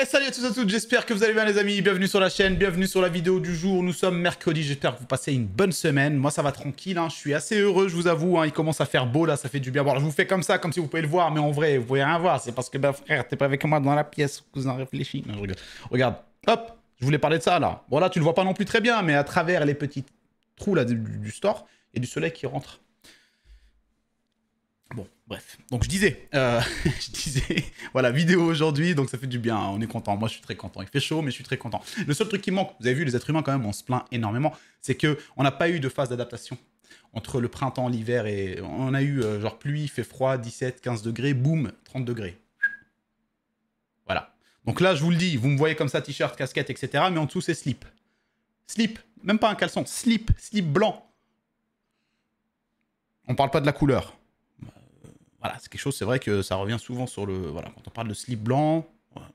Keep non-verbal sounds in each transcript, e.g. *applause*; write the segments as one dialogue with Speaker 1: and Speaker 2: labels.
Speaker 1: Eh, salut à tous et à toutes, j'espère que vous allez bien les amis, bienvenue sur la chaîne, bienvenue sur la vidéo du jour, nous sommes mercredi, j'espère que vous passez une bonne semaine, moi ça va tranquille, hein. je suis assez heureux je vous avoue, hein. il commence à faire beau là, ça fait du bien, je vous fais comme ça, comme si vous pouvez le voir, mais en vrai vous pouvez rien voir, c'est parce que ben frère t'es pas avec moi dans la pièce, vous réfléchis, non, regarde, hop, je voulais parler de ça là, voilà tu le vois pas non plus très bien, mais à travers les petits trous là du, du store, a du soleil qui rentre, Bref, donc je disais, euh, *laughs* je disais, voilà, vidéo aujourd'hui, donc ça fait du bien, hein, on est content. Moi, je suis très content. Il fait chaud, mais je suis très content. Le seul truc qui manque, vous avez vu, les êtres humains, quand même, on se plaint énormément, c'est que on n'a pas eu de phase d'adaptation entre le printemps, l'hiver, et on a eu euh, genre pluie, fait froid, 17, 15 degrés, boum, 30 degrés. Voilà. Donc là, je vous le dis, vous me voyez comme ça, t-shirt, casquette, etc., mais en dessous, c'est slip. Slip, même pas un caleçon, slip, slip blanc. On parle pas de la couleur voilà, c'est quelque chose, c'est vrai que ça revient souvent sur le. Voilà, quand on parle de slip blanc,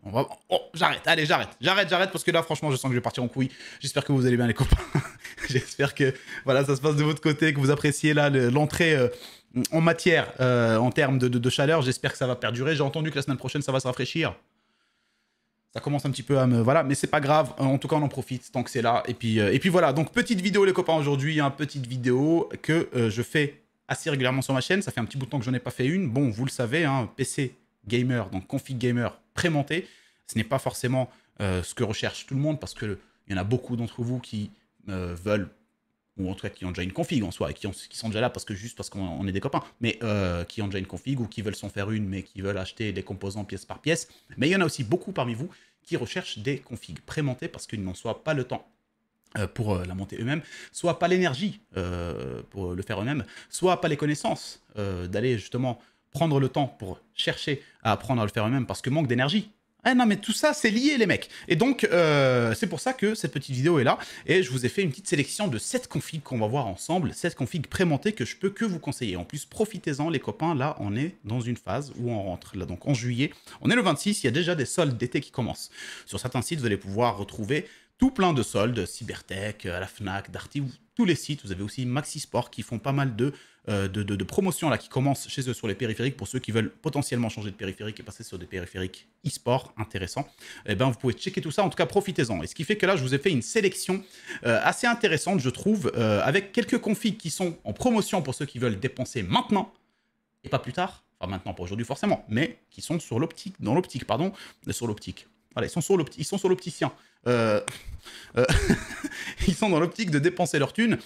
Speaker 1: on va... Oh, j'arrête, allez, j'arrête, j'arrête, j'arrête, parce que là, franchement, je sens que je vais partir en couille. J'espère que vous allez bien, les copains. *laughs* J'espère que voilà, ça se passe de votre côté, que vous appréciez là l'entrée euh, en matière euh, en termes de, de, chaleur. J'espère que ça va perdurer. J'ai entendu que la semaine prochaine, ça va se rafraîchir. Ça commence un petit peu à me. Voilà, mais c'est pas grave. En tout cas, on en profite tant que c'est là. Et puis, euh, et puis voilà. Donc, petite vidéo, les copains, aujourd'hui. une hein, petite vidéo que je fais assez régulièrement sur ma chaîne. Ça fait un petit bout de temps que je ai pas fait une. Bon, vous le savez, un hein, PC gamer, donc config gamer prémonté, ce n'est pas forcément euh, ce que recherche tout le monde parce que il y en a beaucoup d'entre vous qui euh, veulent ou en tout cas qui ont déjà une config en soi et qui, ont, qui sont déjà là parce que juste parce qu'on est des copains, mais euh, qui ont déjà une config ou qui veulent s'en faire une, mais qui veulent acheter des composants pièce par pièce. Mais il y en a aussi beaucoup parmi vous qui recherchent des configs prémontées parce qu'ils n'en soit pas le temps euh, pour euh, la monter eux-mêmes, soit pas l'énergie euh, pour le faire eux-mêmes, soit pas les connaissances d'aller justement prendre le temps pour chercher à apprendre à le faire eux-mêmes parce que manque d'énergie. Ah non mais tout ça c'est lié les mecs. Et donc c'est pour ça que cette petite vidéo est là et je vous ai fait une petite sélection de 7 configs qu'on va voir ensemble, 7 configs pré-montées que je peux que vous conseiller. En plus profitez-en les copains, là on est dans une phase où on rentre là donc en juillet, on est le 26, il y a déjà des soldes d'été qui commencent. Sur certains sites vous allez pouvoir retrouver plein de soldes, Cybertech, euh, à la FNAC, Darty, tous les sites. Vous avez aussi Maxi Sport qui font pas mal euh, de, de, promotions là, qui commencent chez eux sur les périphériques pour ceux qui veulent potentiellement changer de périphérique et passer sur des périphériques e-sport intéressants. Eh ben, vous pouvez checker tout ça. En tout cas, profitez-en. Et ce qui fait que là, je vous ai fait une sélection euh, assez intéressante, je trouve, avec quelques configs qui sont en promotion pour ceux qui veulent dépenser maintenant et pas plus tard. Enfin, maintenant, pas aujourd'hui forcément, mais qui sont sur l'optique, dans l'optique, pardon, sur l'optique, ils sont sur l'opticien. Euh, euh, *laughs* ils sont dans l'optique de dépenser leur thune.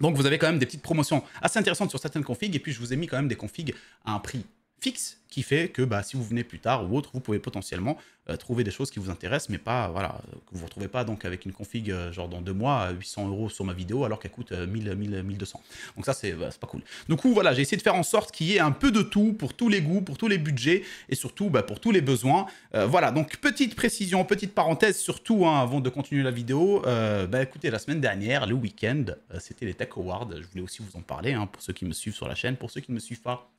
Speaker 1: Donc vous avez quand même des petites promotions assez intéressantes sur certaines configs. Et puis je vous ai mis quand même des configs à un prix fixe qui fait que bah, si vous venez plus tard ou autre, vous pouvez potentiellement euh, trouver des choses qui vous intéressent, mais pas, voilà, euh, que vous ne retrouvez pas donc avec une config euh, genre dans deux mois 800 euros sur ma vidéo alors qu'elle coûte 1000, 1200. Donc ça, bah, c'est pas cool. Du coup, voilà, j'ai essayé de faire en sorte qu'il y ait un peu de tout pour tous les goûts, pour tous les budgets et surtout bah, pour tous les besoins. voilà, donc petite précision, petite parenthèse surtout hein, avant de continuer la vidéo. bah, écoutez, la semaine dernière, le week-end, c'était les Tech Awards. Je voulais aussi vous en parler hein, pour ceux qui me suivent sur la chaîne, pour ceux qui ne me suivent pas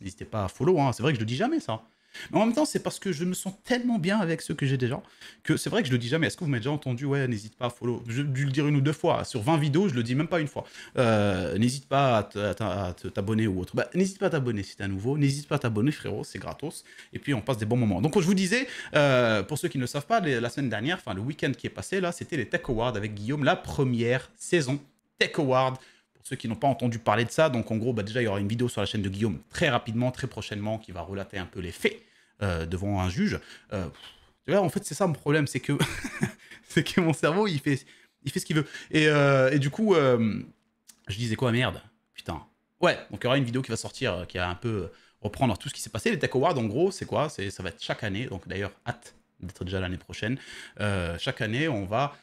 Speaker 1: n'hésitez pas à follow. Hein. C'est vrai que je le dis jamais ça. Mais en même temps, c'est parce que je me sens tellement bien avec ceux que j'ai déjà que c'est vrai que je le dis jamais. Est-ce que vous m'avez déjà entendu Ouais, n'hésite pas à follow. J'ai dû le dire une ou deux fois. Sur 20 vidéos, je le dis même pas une fois. Euh, n'hésite pas à t'abonner ou autre. Bah, n'hésite pas à t'abonner si t'es nouveau. N'hésite pas à t'abonner, frérot, c'est gratos. Et puis, on passe des bons moments. Donc, je vous disais, euh, pour ceux qui ne le savent pas, la semaine dernière, enfin, le week-end qui est passé, là, c'était les Tech Awards avec Guillaume, la première saison Tech Awards ceux qui n'ont pas entendu parler de ça, donc en gros, bah, déjà, il y aura une vidéo sur la chaîne de Guillaume très rapidement, très prochainement, qui va relater un peu les faits euh, devant un juge. Euh, en fait, c'est ça mon problème, c'est que, *laughs* c'est que mon cerveau, il fait, il fait ce qu'il veut. Et, euh, et, du coup, euh, je disais quoi, merde Putain. Ouais, donc il y aura une vidéo qui va sortir, qui va un peu reprendre tout ce qui s'est passé. Les Tech Awards, en gros, c'est quoi Ça va être chaque année, donc d'ailleurs, hâte d'être déjà l'année prochaine. chaque année, on va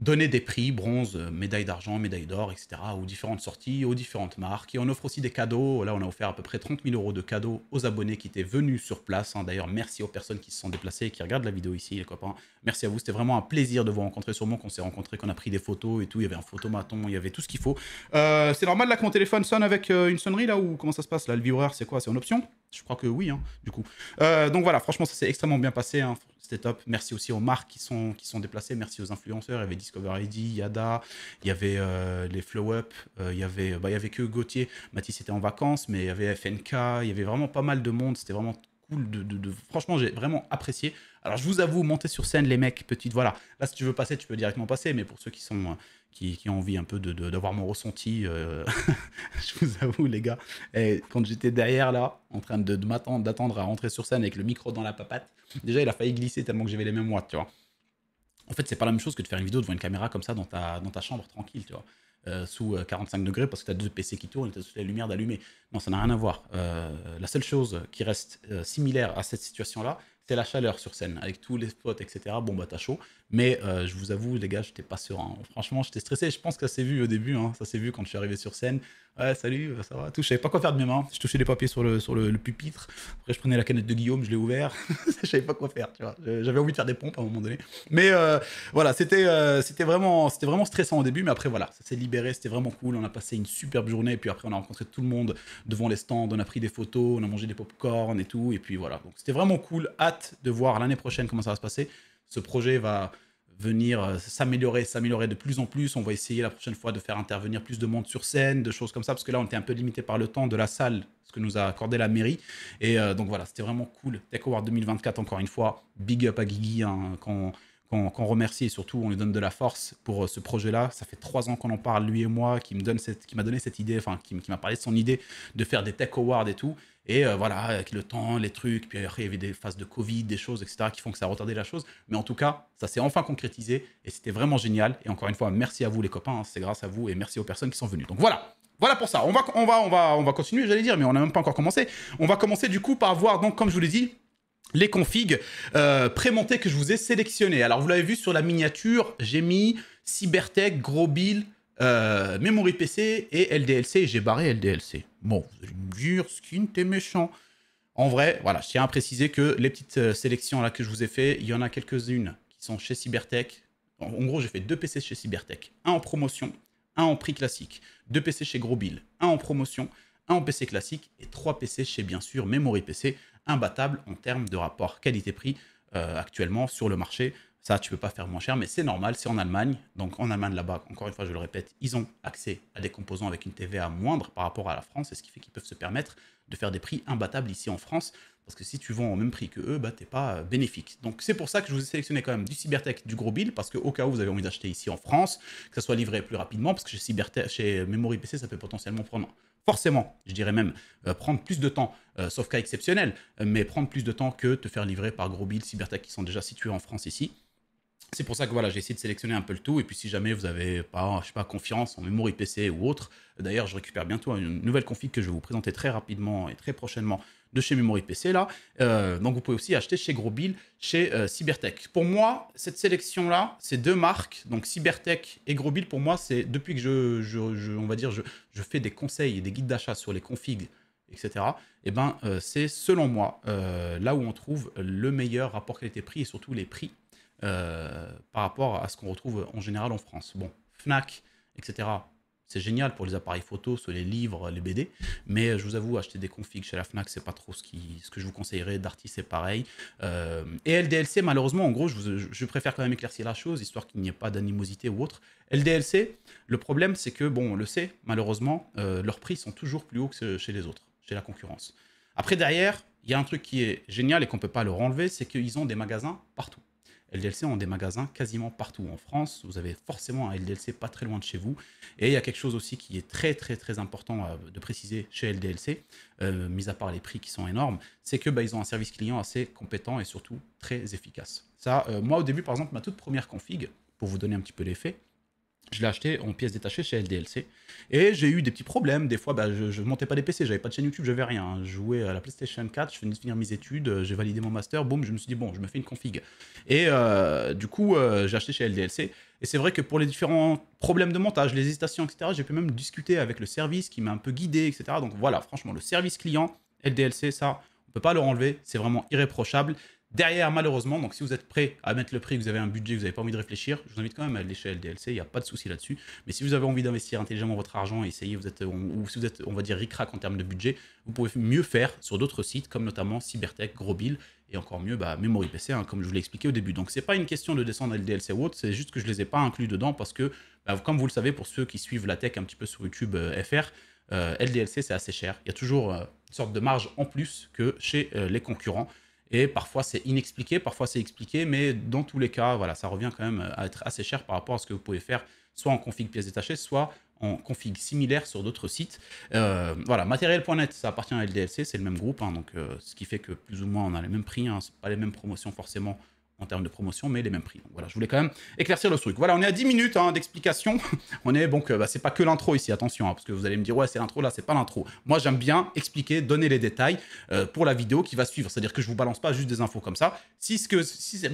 Speaker 1: donner des prix, bronze, euh, médaille d'argent, médaille d'or, etc., aux différentes sorties, aux différentes marques. Et on offre aussi des cadeaux. Là, on a offert à peu près 30 000 euros de cadeaux aux abonnés qui étaient venus sur place. Hein. D'ailleurs, merci aux personnes qui se sont déplacées et qui regardent la vidéo ici, les copains. Merci à vous. C'était vraiment un plaisir de vous rencontrer. Sûrement qu'on s'est rencontrés, qu'on a pris des photos et tout. Il y avait un photomaton, il y avait tout ce qu'il faut. Euh, c'est normal là que mon téléphone sonne avec euh, une sonnerie là ou comment ça se passe là Le vibreur, c'est quoi C'est une option Je crois que oui, hein, du coup. donc voilà, franchement, ça s'est extrêmement bien passé. Hein. C'était top. Merci aussi aux marques qui sont, qui sont déplacées. Merci aux influenceurs. Il y avait Discover ID, Yada, il y avait euh, les Flow Up, euh, il, y avait, bah, il y avait que Gauthier. Mathis était en vacances, mais il y avait FNK, il y avait vraiment pas mal de monde. C'était vraiment cool. De, de, Franchement, j'ai vraiment apprécié. Alors, je vous avoue, monter sur scène, les mecs, petite, voilà. Là, si tu veux passer, tu peux directement passer, mais pour ceux qui sont euh, qui, qui, ont envie un peu d'avoir de, d'avoir mon ressenti. Euh, *laughs* je vous avoue, les gars, et quand j'étais derrière là, en train de, de m'attendre, d'attendre à rentrer sur scène avec le micro dans la papate, déjà il a failli glisser tellement que j'avais les mêmes watts, tu vois. En fait, c'est pas la même chose que de faire une vidéo devant une caméra comme ça dans ta, dans ta chambre tranquille, tu vois. Euh, sous 45 euh, degrés parce que tu as deux PC qui tournent et tu as toute la lumière d'allumer. Non, ça n'a rien à voir. la seule chose qui reste similaire à cette situation-là, c'est la chaleur sur scène, avec tous les spots, etc. Bon, bah, t'as chaud. Mais euh, je vous avoue, les gars, j'étais pas serein. Franchement, j'étais stressé. Je pense que ça s'est vu au début. Hein. Ça s'est vu quand je suis arrivé sur scène. Ouais, salut, euh, ça va, tout. Je savais pas quoi faire de mes mains. Hein. Je touchais des papiers sur le, sur le, pupitre. Après, je prenais la canette de Guillaume, je l'ai ouvert. *laughs* je savais pas quoi faire, tu vois. J'avais envie de faire des pompes à un moment donné. Mais euh, voilà, c'était euh, vraiment, vraiment stressant au début, mais après, voilà, ça s'est libéré, c'était vraiment cool. On a passé une superbe journée, puis après, on a rencontré tout le monde devant les stands, on a pris des photos, on a mangé des pop-corn et tout. Et puis voilà, donc c'était vraiment cool. Hâte de voir l'année prochaine comment ça va se passer. Ce projet va venir euh, s'améliorer, s'améliorer de plus en plus. On va essayer la prochaine fois de faire intervenir plus de monde sur scène, de choses comme ça, parce que là, on était un peu limité par le temps de la salle, ce que nous a accordé la mairie. Et euh, donc voilà, c'était vraiment cool. Tech Award 2024, encore une fois, big up à Guigui, hein, qu'on remercie et surtout on lui donne de la force pour euh, ce projet-là. Ça fait trois ans qu'on en parle, lui et moi, qui me donne cette, qui m'a donné cette idée, enfin qui, qui m'a parlé de son idée de faire des Tech Awards et tout. Et euh, voilà, avec le temps, les trucs, puis après, il y avait des phases de Covid, des choses, etc., qui font que ça a retardé la chose. Mais en tout cas, ça s'est enfin concrétisé et c'était vraiment génial. Et encore une fois, merci à vous, les copains. Hein, c'est grâce à vous et merci aux personnes qui sont venues. Donc voilà. Voilà pour ça. On va, on va, on va, on va continuer, j'allais dire, mais on n'a même pas encore commencé. On va commencer du coup par voir, donc, comme je vous l'ai dit, les configs euh, que je vous ai sélectionnées. Alors, vous l'avez vu sur la miniature, j'ai mis Cybertech, Gros Bill, euh, Memory PC et LDLC, j'ai barré LDLC. Bon, vous allez me dire, skin, t'es méchant. En vrai, voilà, je tiens à préciser que les petites euh, sélections là que je vous ai fait, il y en a quelques-unes qui sont chez Cybertech. En, gros, j'ai fait deux PC chez Cybertech, un en promotion, un en prix classique, deux PC chez Grobil, un en promotion, un en PC classique et trois PC chez bien sûr Memory PC, imbattable en termes de rapport qualité-prix euh, actuellement sur le marché. Ça, tu peux pas faire moins cher, mais c'est normal, c'est en Allemagne. Donc en Allemagne, là-bas, encore une fois, je le répète, ils ont accès à des composants avec une TVA moindre par rapport à la France, et ce qui fait qu'ils peuvent se permettre de faire des prix imbattables ici en France, parce que si tu vends au même prix que eux, bah t'es pas euh, bénéfique. Donc c'est pour ça que je vous ai sélectionné quand même du Cybertech, du gros bill, parce que au cas où vous avez envie d'acheter ici en France, que ça soit livré plus rapidement, parce que chez Cybertech, chez Memory PC, ça peut potentiellement prendre forcément, je dirais même, euh, prendre plus de temps, euh, sauf cas exceptionnel, mais prendre plus de temps que te faire livrer par gros bill, Cybertech qui sont déjà situés en France ici. C'est pour ça que voilà, j'ai essayé de sélectionner un peu le tout. Et puis, si jamais vous n'avez pas, je pas, confiance en Memory PC ou autre, d'ailleurs, je récupère bientôt une nouvelle config que je vais vous présenter très rapidement et très prochainement de chez Memory PC là. Euh, donc vous pouvez aussi acheter chez Grobil, chez euh, Cybertech. Pour moi, cette sélection là, ces deux marques, donc Cybertech et Grobil, pour moi, c'est depuis que je, on va dire, je, fais des conseils et des guides d'achat sur les configs, etc. Et eh ben, euh, c'est selon moi là où on trouve le meilleur rapport qualité-prix et surtout les prix euh, par rapport à ce qu'on retrouve en général en France. Bon, Fnac, etc. C'est génial pour les appareils photos, sur les livres, les BD. Mais je vous avoue, acheter des configs chez la Fnac, c'est pas trop ce, que je vous conseillerais. Darty, c'est pareil. Euh, et LDLC, malheureusement, en gros, je, préfère quand même éclaircir la chose, histoire qu'il n'y ait pas d'animosité ou autre. LDLC, le problème, c'est que, bon, on le sait, malheureusement, euh, leurs prix sont toujours plus hauts que chez les autres, chez la concurrence. Après, derrière, il y a un truc qui est génial et qu'on peut pas leur enlever, c'est qu'ils ont des magasins partout. LDLC ont des magasins quasiment partout en France. Vous avez forcément un LDLC pas très loin de chez vous. Et il y a quelque chose aussi qui est très très très important euh, de préciser chez LDLC, euh, mis à part les prix qui sont énormes, c'est que bah, ils ont un service client assez compétent et surtout très efficace. Ça, euh, moi au début par exemple ma toute première config, pour vous donner un petit peu l'effet, je l'ai acheté en pièces détachées chez LDLC. Et j'ai eu des petits problèmes. Des fois, bah, je ne montais pas des PC, j'avais pas de chaîne YouTube, je j'avais rien. Je jouais à la PlayStation 4, je venais de finir mes études, euh, j'ai validé mon master, boum, je me suis dit, bon, je me fais une config. Et euh, du coup, euh, j'ai acheté chez LDLC. Et c'est vrai que pour les différents problèmes de montage, les hésitations, etc., j'ai pu même discuter avec le service qui m'a un peu guidé, etc. Donc voilà, franchement, le service client, LDLC, ça, on peut pas le enlever. C'est vraiment irréprochable. Derrière, malheureusement, donc si vous êtes prêt à mettre le prix, vous avez un budget, vous n'avez pas envie de réfléchir, je vous invite quand même à aller chez LDLC, il n'y a pas de souci là-dessus. Mais si vous avez envie d'investir intelligemment votre argent et essayer, vous êtes, ou si vous êtes, on va dire, ricrac en termes de budget, vous pouvez mieux faire sur d'autres sites comme notamment Cybertech, Grobil et encore mieux, bah, Memory PC, hein, comme je vous l'ai expliqué au début. Donc n'est pas une question de descendre LDLC ou autre, c'est juste que je ne les ai pas inclus dedans parce que, bah, comme vous le savez, pour ceux qui suivent la tech un petit peu sur YouTube euh, FR, euh, LDLC c'est assez cher. Il y a toujours euh, une sorte de marge en plus que chez les concurrents. Et parfois c'est inexpliqué, parfois c'est expliqué, mais dans tous les cas, voilà, ça revient quand même à être assez cher par rapport à ce que vous pouvez faire soit en config pièces détachées, soit en config similaire sur d'autres sites. Euh, voilà, matériel.net, ça appartient à LDLC, c'est le même groupe, hein, donc euh, ce qui fait que plus ou moins on a les mêmes prix, hein, pas les mêmes promotions forcément en termes de promotion, mais les mêmes prix. voilà, je voulais quand même éclaircir le truc. Voilà, on est à 10 minutes hein, d'explication. *laughs* on est donc, euh, bah, c'est pas que l'intro ici, attention, hein, parce que vous allez me dire, ouais, c'est l'intro, là, c'est pas l'intro. Moi, j'aime bien expliquer, donner les détails euh, pour la vidéo qui va suivre. C'est-à-dire que je vous balance pas juste des infos comme ça. Si ce que, si *coughs*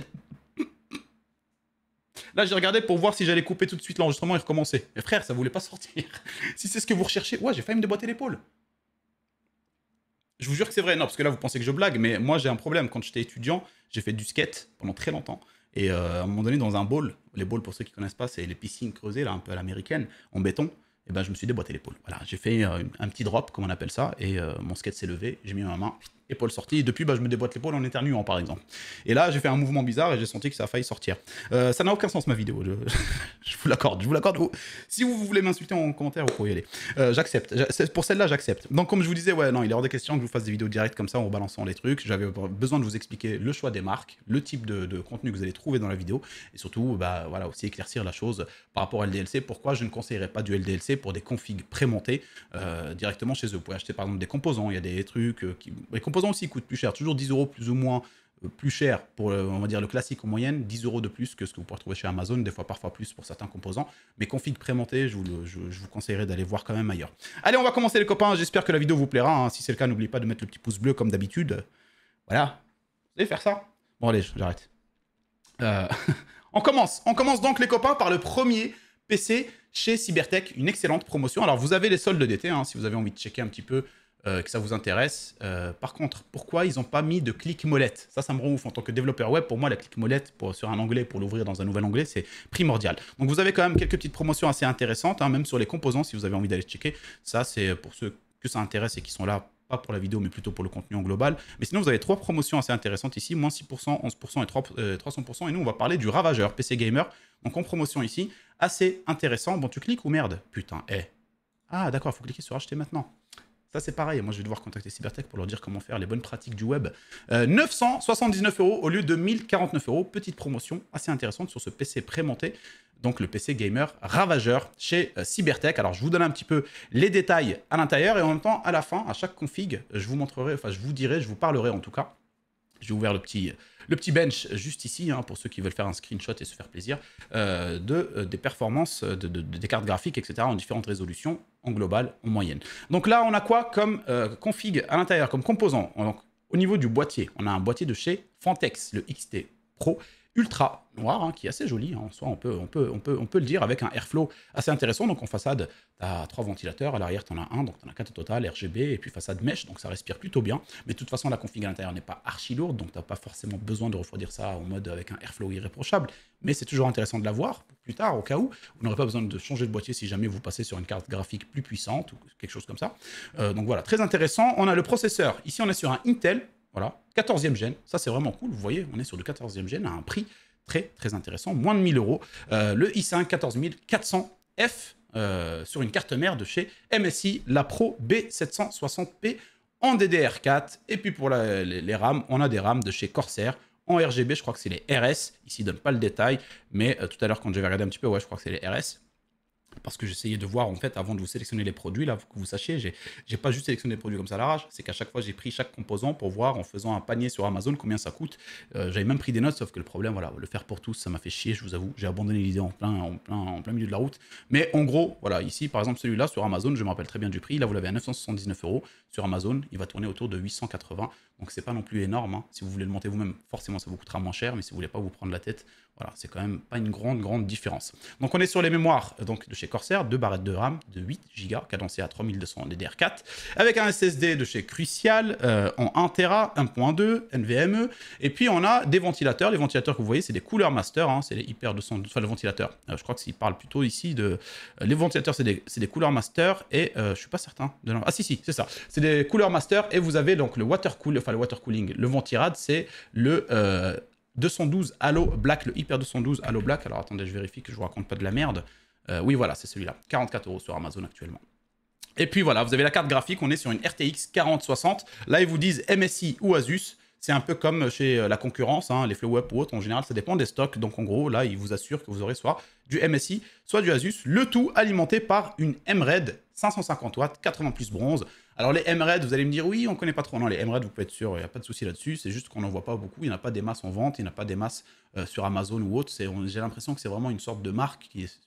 Speaker 1: Là, j'ai regardé pour voir si j'allais couper tout de suite l'enregistrement et recommencer. Mais frère, ça voulait pas sortir. *laughs* si c'est ce que vous recherchez, ouais, j'ai failli me déboîter l'épaule. Je vous jure que c'est vrai. Non, parce que là, vous pensez que je blague, mais moi, j'ai un problème. Quand j'étais étudiant, j'ai fait du skate pendant très longtemps. Et euh, à un moment donné, dans un bowl, les bowls pour ceux qui connaissent pas, c'est les piscines creusées, là, un peu à l'américaine, en béton. Et ben, je me suis déboîté l'épaule. Voilà, j'ai fait euh, un petit drop, comme on appelle ça, et euh, mon skate s'est levé, j'ai mis ma main, épaule sortie. Et depuis, bah, je me déboîte l'épaule en éternuant, par exemple. Et là, j'ai fait un mouvement bizarre et j'ai senti que ça a failli sortir. Euh, ça n'a aucun sens, ma vidéo. Je, *laughs* je vous l'accorde. Je vous l'accorde. Si vous voulez m'insulter en commentaire, vous pouvez y aller. Euh, j'accepte. Pour celle-là, j'accepte. Donc, comme je vous disais, ouais, non, il est hors de question que je vous fasse des vidéos directes comme ça en balançant les trucs. J'avais besoin de vous expliquer le choix des marques, le type de, contenu que vous allez trouver dans la vidéo et surtout, bah, voilà, aussi éclaircir la chose par rapport à LDLC. Pourquoi je ne conseillerais pas du LDLC pour des configs prémontées euh, directement chez eux Vous pouvez acheter par exemple des composants. Il y a des trucs euh, qui composants aussi coûte plus cher, toujours 10 euros plus ou moins euh, plus cher pour euh, on va dire le classique en moyenne, 10 euros de plus que ce que vous pouvez trouver chez Amazon, des fois parfois plus pour certains composants. Mais config prémonté je vous, vous conseillerais d'aller voir quand même ailleurs. Allez, on va commencer les copains. J'espère que la vidéo vous plaira. Hein. Si c'est le cas, n'oubliez pas de mettre le petit pouce bleu comme d'habitude. Voilà, vous allez faire ça. Bon allez, j'arrête. Euh, *laughs* on commence. On commence donc les copains par le premier PC chez Cybertech, une excellente promotion. Alors vous avez les soldes d'été, hein, si vous avez envie de checker un petit peu euh, que ça vous intéresse. Euh, par contre, pourquoi ils n'ont pas mis de clic molette Ça, ça me rend En tant que développeur web, pour moi, la clic molette pour, sur un onglet, pour l'ouvrir dans un nouvel onglet, c'est primordial. Donc, vous avez quand même quelques petites promotions assez intéressantes, hein, même sur les composants, si vous avez envie d'aller checker. Ça, c'est euh, pour ceux que ça intéresse et qui sont là pas pour la vidéo, mais plutôt pour le contenu en global. Mais sinon, vous avez trois promotions assez intéressantes ici, moins 6%, 11% et 300%. Et nous, on va parler du Ravageur PC Gamer. Donc, en promotion ici, assez intéressant. Bon, tu cliques ou merde Putain, eh. Ah, d'accord, il faut cliquer sur acheter maintenant. Ça, c'est pareil. Moi, je vais devoir contacter Cybertech pour leur dire comment faire les bonnes pratiques du web. 979 euh, euros au lieu de 1049 euros. Petite promotion assez intéressante sur ce PC prémonté. Donc, le PC gamer ravageur chez euh, Cybertech. Alors, je vous donne un petit peu les détails à l'intérieur et en même temps, à la fin, à chaque config, je vous montrerai, enfin, je vous dirai, je vous parlerai en tout cas. J'ai ouvert le petit le petit bench euh, juste ici, hein, pour ceux qui veulent faire un screenshot et se faire plaisir, euh, de, euh, des performances de, des cartes graphiques, etc., en différentes résolutions, en global, en moyenne. Donc là, on a quoi comme config à l'intérieur, comme composant Donc, Au niveau du boîtier, on a un boîtier de chez Fantex, le XT Pro, ultra noir, hein, qui est assez joli. Hein. en soi, on peut, on, peut, on, peut, on peut le dire avec un airflow assez intéressant. Donc en façade, tu as trois ventilateurs. À l'arrière, tu en as un, donc tu en as quatre au total, RGB, et puis façade mèche, donc ça respire plutôt bien. Mais de toute façon, la config à l'intérieur n'est pas archi lourde, donc tu n'as pas forcément besoin de refroidir ça en mode avec un airflow irréprochable. Mais c'est toujours intéressant de l'avoir plus tard, au cas où. Vous n'aurez pas besoin de changer de boîtier si jamais vous passez sur une carte graphique plus puissante ou quelque chose comme ça. Euh, donc voilà, très intéressant. On a le processeur. Ici, on est sur un Intel voilà, 14e gène, ça c'est vraiment cool. Vous voyez, on est sur le 14e gène à un prix très très intéressant, moins de 1000 euros. Euh, le i5 14400F euh, sur une carte mère de chez MSI, la Pro B760P en DDR4. Et puis pour les, RAM, on a des RAM de chez Corsair en RGB, je crois que c'est les RS. Ici, ils ne donnent pas le détail, mais euh, tout à l'heure, quand j'avais regardé un petit peu, ouais, je crois que c'est les RS parce que j'essayais de voir en fait avant de vous sélectionner les produits là, que vous sachiez, j'ai pas juste sélectionné les produits comme ça à l'arrache, c'est qu'à chaque fois j'ai pris chaque composant pour voir en faisant un panier sur Amazon combien ça coûte. Euh, j'avais même pris des notes, sauf que le problème voilà, le faire pour tous, ça m'a fait chier, je vous avoue, j'ai abandonné l'idée en plein, en plein milieu de la route. Mais en gros voilà, ici par exemple celui-là sur Amazon, je me rappelle très bien du prix, là vous l'avez à 979 euros sur Amazon, il va tourner autour de 880. Donc c'est pas non plus énorme. Hein. Si vous voulez le monter vous-même, forcément ça vous coûtera moins cher, mais si vous voulez pas vous prendre la tête, voilà, c'est quand même pas une grande grande différence. Donc on est sur les mémoires donc de chez Corsair, Deux barrettes de RAM de 8 Go cadencé à 3200 DDR4 avec un SSD de chez Crucial euh, en 1 Tera, 1.2 NVMe et puis on a des ventilateurs, les ventilateurs que vous voyez, c'est des couleurs master hein. c'est les hyper 200 enfin le ventilateurs. Euh, je crois que s'il parle plutôt ici de euh, les ventilateurs c'est des c'est des couleurs master et je je suis pas certain de Ah si si, c'est ça. C'est des couleurs master et vous avez donc le water cooler le water cooling, le ventirad, c'est le 212 euh, Halo Black, le Hyper 212 Halo Black. Alors attendez, je vérifie que je vous raconte pas de la merde. Euh, oui, voilà, c'est celui-là. 44 euros sur Amazon actuellement. Et puis voilà, vous avez la carte graphique, on est sur une RTX 4060. Là, ils vous disent MSI ou Asus. C'est un peu comme chez euh, la concurrence, hein, les Flow web ou autres. En général, ça dépend des stocks. Donc en gros, là, ils vous assurent que vous aurez soit du MSI, soit du Asus. Le tout alimenté par une MRED 550 watts, 80 plus bronze. Alors les MRED, vous allez me dire oui, on connaît pas trop. Non, les MRED, vous pouvez être sûr, il n'y a pas de souci là-dessus. C'est juste qu'on n'en voit pas beaucoup. Il n'y a pas des masses en vente, il n'y a pas des masses euh, sur Amazon ou autre. J'ai l'impression que c'est vraiment une sorte de marque qui est.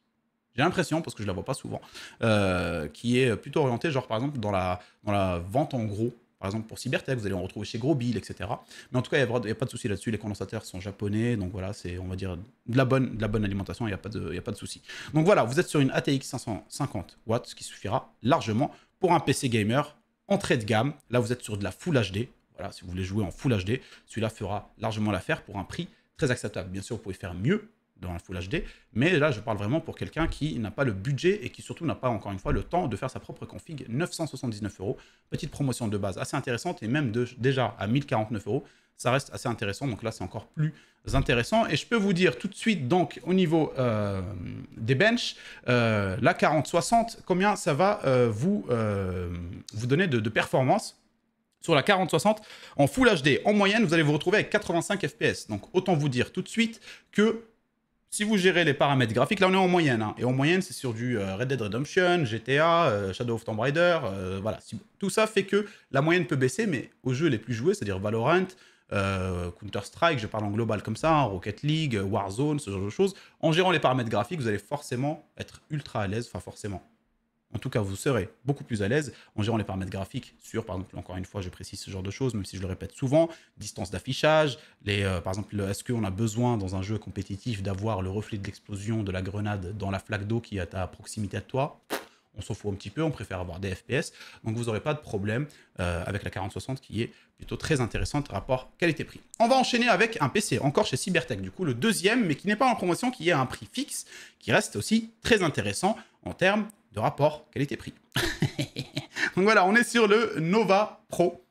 Speaker 1: J'ai l'impression, parce que je ne la vois pas souvent, euh, qui est plutôt orientée, genre par exemple dans la, dans la vente en gros. Par exemple, pour Cybertech, vous allez en retrouver chez Grobil, etc. Mais en tout cas, il n'y a, pas de souci là-dessus. Les condensateurs sont japonais, donc voilà, c'est, on va dire, de la bonne, la bonne alimentation, il n'y a pas de, a pas de souci. Donc voilà, vous êtes sur une ATX 550 watts, ce qui suffira largement pour un PC gamer entrée de gamme. Là, vous êtes sur de la Full HD. Voilà, si vous voulez jouer en Full HD, celui-là fera largement l'affaire pour un prix très acceptable. Bien sûr, vous pouvez faire mieux dans la Full HD, mais là, je parle vraiment pour quelqu'un qui n'a pas le budget et qui surtout n'a pas, encore une fois, le temps de faire sa propre config. 979 euros, petite promotion de base assez intéressante et même déjà à 1049 euros, ça reste assez intéressant. Donc là, c'est encore plus intéressant. Et je peux vous dire tout de suite, donc, au niveau euh, des benches, euh, la 4060, combien ça va euh, vous, vous donner de, performance sur la 4060 en Full HD. En moyenne, vous allez vous retrouver avec 85 FPS. Donc autant vous dire tout de suite que si vous gérez les paramètres graphiques, là on est en moyenne. Hein. et en moyenne, c'est sur du Red Dead Redemption, GTA, Shadow of Tomb Raider. voilà. Tout ça fait que la moyenne peut baisser, mais aux jeux les plus joués, c'est-à-dire Valorant, euh, Counter-Strike, je parle en global comme ça, hein, Rocket League, Warzone, ce genre de choses, en gérant les paramètres graphiques, vous allez forcément être ultra à l'aise, enfin forcément. En tout cas, vous serez beaucoup plus à l'aise en gérant les paramètres graphiques sur, par exemple, encore une fois, je précise ce genre de choses, même si je le répète souvent, distance d'affichage, euh, par exemple, est-ce qu'on a besoin dans un jeu compétitif d'avoir le reflet de l'explosion de la grenade dans la flaque d'eau qui est à proximité de toi on s'en fout un petit peu, on préfère avoir des FPS. Donc vous n'aurez pas de problème euh, avec la 4060 qui est plutôt très intéressante rapport qualité-prix. On va enchaîner avec un PC, encore chez Cybertech du coup, le deuxième, mais qui n'est pas en promotion, qui a un prix fixe, qui reste aussi très intéressant en termes de rapport qualité-prix. *laughs* Donc voilà, on est sur le Nova Pro.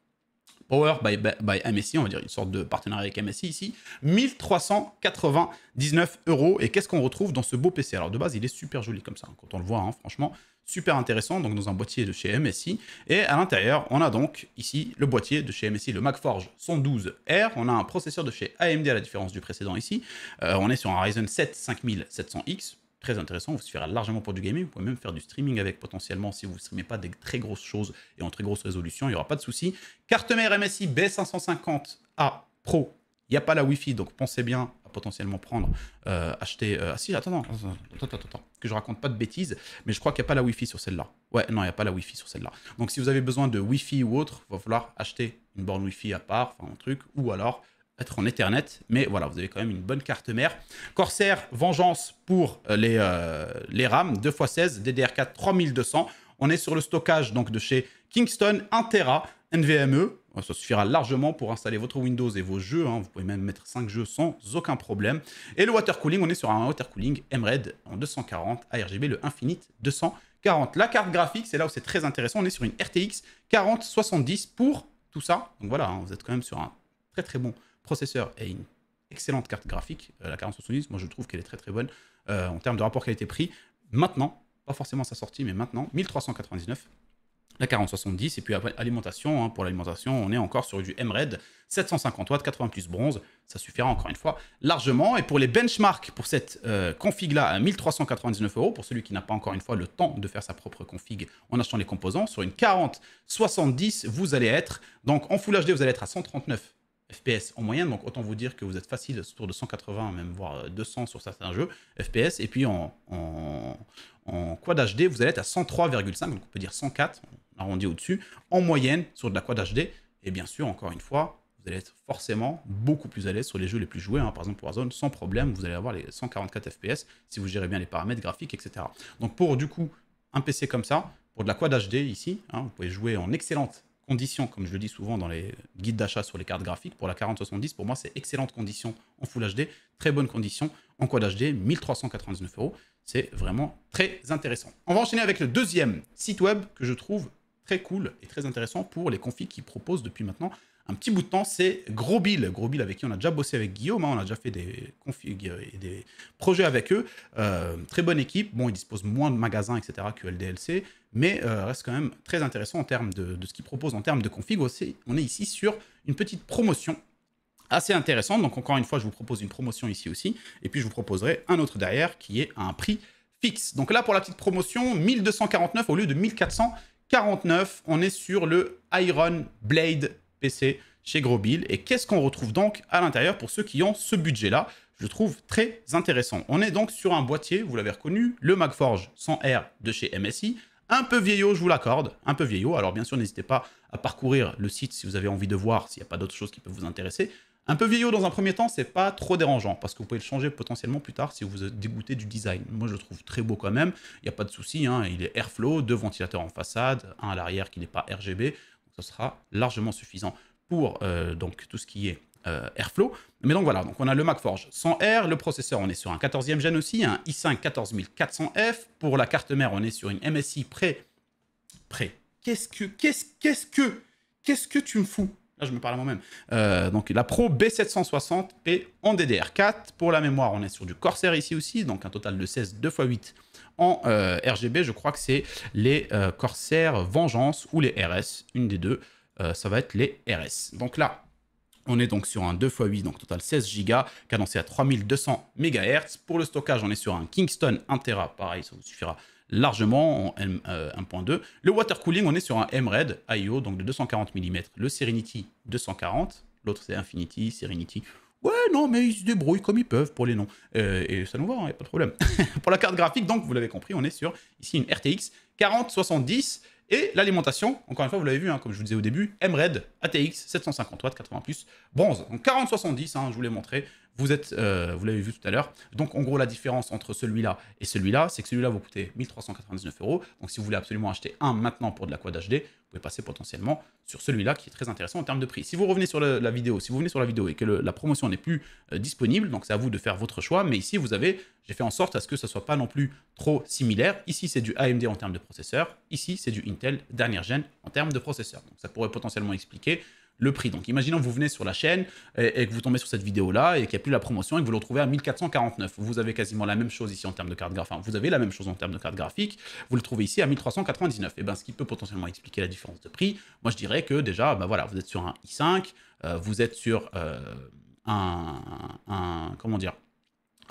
Speaker 1: Power by, by, MSI, on va dire une sorte de partenariat avec MSI ici, 1399 euros. Et qu'est-ce qu'on retrouve dans ce beau PC Alors de base, il est super joli comme ça, hein, quand on le voit, hein, franchement, super intéressant, donc dans un boîtier de chez MSI. Et à l'intérieur, on a donc ici le boîtier de chez MSI, le MacForge 112R. On a un processeur de chez AMD à la différence du précédent ici. Euh, on est sur un Ryzen 7 5700X, très intéressant, vous suffira largement pour du gaming, vous pouvez même faire du streaming avec potentiellement si vous ne streamez pas des très grosses choses et en très grosse résolution, il n'y aura pas de souci. Carte mère MSI B550A Pro, il n'y a pas la Wi-Fi, donc pensez bien potentiellement prendre, euh, acheter. Euh, ah si, attends, attends, que je raconte pas de bêtises, mais je crois qu'il n'y a pas la wifi sur celle-là. Ouais, non, il n'y a pas la wifi sur celle-là. Donc si vous avez besoin de wifi ou autre, va falloir acheter une borne wifi à part, enfin un truc, ou alors être en Ethernet, mais voilà, vous avez quand même une bonne carte mère. Corsair, vengeance pour euh, les, les RAM, 2x16, DDR4 3200. On est sur le stockage donc de chez Kingston, 1 Tera, NVMe, ça suffira largement pour installer votre Windows et vos jeux. Hein. Vous pouvez même mettre 5 jeux sans aucun problème. Et le water cooling, on est sur un water cooling MRED en 240 ARGB, le Infinite 240. La carte graphique, c'est là où c'est très intéressant. On est sur une RTX 4070 pour tout ça. Donc voilà, hein, vous êtes quand même sur un très très bon processeur et une excellente carte graphique. Euh, la 4070, moi je trouve qu'elle est très très bonne euh, en termes de rapport qualité-prix. Maintenant, pas forcément sa sortie, mais maintenant, 1399 la 4070, et puis après alimentation, hein, pour l'alimentation, on est encore sur du MRED, 750 watts, 80 plus bronze, ça suffira encore une fois largement. Et pour les benchmarks, pour cette euh, config-là, à 1399 euros, pour celui qui n'a pas encore une fois le temps de faire sa propre config en achetant les composants, sur une 4070, vous allez être, donc en Full HD, vous allez être à 139 FPS en moyenne, donc autant vous dire que vous êtes facile autour de 180, même voire 200 sur certains jeux FPS, et puis en, en, en Quad HD, vous allez être à 103,5, donc on peut dire 104, arrondi au-dessus, en moyenne sur de la Quad HD. Et bien sûr, encore une fois, vous allez être forcément beaucoup plus à l'aise sur les jeux les plus joués. Hein. Par exemple, pour Warzone, sans problème, vous allez avoir les 144 FPS si vous gérez bien les paramètres graphiques, etc. Donc pour du coup, un PC comme ça, pour de la Quad HD ici, hein, vous pouvez jouer en excellente condition comme je le dis souvent dans les guides d'achat sur les cartes graphiques, pour la 4070, pour moi, c'est excellente condition en Full HD, très bonne condition en Quad HD, 1399 euros. C'est vraiment très intéressant. On va enchaîner avec le deuxième site web que je trouve très cool et très intéressant pour les configs qu'ils proposent depuis maintenant un petit bout de temps, c'est Gros Bill. avec qui on a déjà bossé avec Guillaume, hein, on a déjà fait des configs euh, et des projets avec eux. Euh, très bonne équipe. Bon, ils disposent moins de magasins, etc. que LDLC, mais euh, reste quand même très intéressant en termes de, de ce qu'ils proposent en termes de configs. aussi. On est ici sur une petite promotion assez intéressante. Donc encore une fois, je vous propose une promotion ici aussi. Et puis je vous proposerai un autre derrière qui est à un prix fixe. Donc là, pour la petite promotion, 1249 au lieu de 1400 49. On est sur le Iron Blade PC chez Grobil Et qu'est-ce qu'on retrouve donc à l'intérieur pour ceux qui ont ce budget-là Je trouve très intéressant. On est donc sur un boîtier, vous l'avez reconnu, le Magforge 100R de chez MSI. Un peu vieillot, je vous l'accorde, un peu vieillot. Alors bien sûr, n'hésitez pas à parcourir le site si vous avez envie de voir s'il n'y a pas d'autres choses qui peuvent vous intéresser. Un peu vieillot dans un premier temps, c'est pas trop dérangeant parce que vous pouvez le changer potentiellement plus tard si vous êtes dégoûté du design. Moi, je le trouve très beau quand même. Il n'y a pas de souci. Hein, il est airflow, deux ventilateurs en façade, un à l'arrière qui n'est pas RGB. Ce ça sera largement suffisant pour euh, donc tout ce qui est euh, Airflow. Mais donc voilà, donc on a le MacForge 100 air, le processeur on est sur un 14e gen aussi, un i5 14400F. Pour la carte mère, on est sur une MSI pré Prêt. Qu'est-ce que qu'est-ce qu'est-ce que qu'est-ce que tu me fous Là, ah, je me parle à moi-même. Euh, donc, la Pro B760P en DDR4. Pour la mémoire, on est sur du Corsair ici aussi. Donc, un total de 16 2x8 en euh, RGB. Je crois que c'est les euh, Corsair Vengeance ou les RS. Une des deux, ça va être les RS. Donc là, on est donc sur un 2x8, donc total 16 Go, cadencé à 3200 MHz. Pour le stockage, on est sur un Kingston 1 Tera. Pareil, ça vous suffira largement en 1.2. Euh, Le water cooling, on est sur un m red IO, donc de 240 mm. Le Serenity, 240. L'autre, c'est Infinity, Serenity. Ouais, non, mais ils se débrouillent comme ils peuvent pour les noms. Euh, et ça nous va, il hein, a pas de problème. *laughs* pour la carte graphique, donc, vous l'avez compris, on est sur ici une RTX 4070. Et l'alimentation, encore une fois, vous l'avez vu, hein, comme je vous disais au début, m red ATX 750 watts 80 plus bronze. Donc 4070, hein, je vous l'ai montré. Vous êtes, euh, vous l'avez vu tout à l'heure. Donc, en gros, la différence entre celui-là et celui-là, c'est que celui-là vous coûtez 1399 euros. Donc, si vous voulez absolument acheter un maintenant pour de la Quad HD, vous pouvez passer potentiellement sur celui-là qui est très intéressant en termes de prix. Si vous revenez sur la vidéo, si vous venez sur la vidéo et que la promotion n'est plus euh, disponible, donc c'est à vous de faire votre choix. Mais ici, vous avez, j'ai fait en sorte à ce que ça soit pas non plus trop similaire. Ici, c'est du AMD en termes de processeur. Ici, c'est du Intel dernière gen en termes de processeur. Donc, ça pourrait potentiellement expliquer le prix. Donc imaginons que vous venez sur la chaîne et, que vous tombez sur cette vidéo-là et qu'il n'y a plus la promotion et que vous le trouvez à 1449. Vous avez quasiment la même chose ici en termes de carte graphique. vous avez la même chose en termes de carte graphique. Vous le trouvez ici à 1399. Et bien, ce qui peut potentiellement expliquer la différence de prix, moi je dirais que déjà, ben voilà, vous êtes sur un i5, euh, vous êtes sur euh, un... Comment dire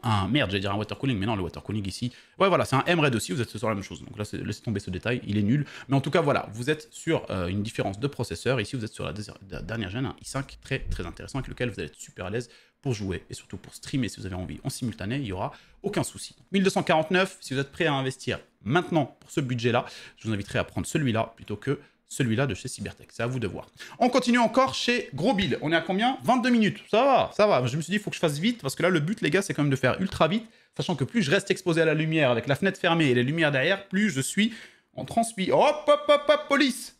Speaker 1: un ah, merde, j'allais dire un water cooling, mais non, le water cooling ici, ouais, voilà, c'est un m Red aussi, vous êtes sur la même chose. Donc là, laissez tomber ce détail, il est nul. Mais en tout cas, voilà, vous êtes sur euh, une différence de processeur. Ici, vous êtes sur la, dernière gêne, un i5 très très intéressant avec lequel vous allez être super à l'aise pour jouer et surtout pour streamer si vous avez envie en simultané, il n'y aura aucun souci. 1249, si vous êtes prêt à investir maintenant pour ce budget-là, je vous inviterai à prendre celui-là plutôt que celui-là de chez Cybertech. C'est à vous de voir. On continue encore chez Gros Bill. On est à combien 22 minutes. Ça va, ça va. Je me suis dit, il faut que je fasse vite parce que là, le but, les gars, c'est quand même de faire ultra vite. Sachant que plus je reste exposé à la lumière avec la fenêtre fermée et les lumières derrière, plus je suis en transmis. Hop, hop, hop, hop, police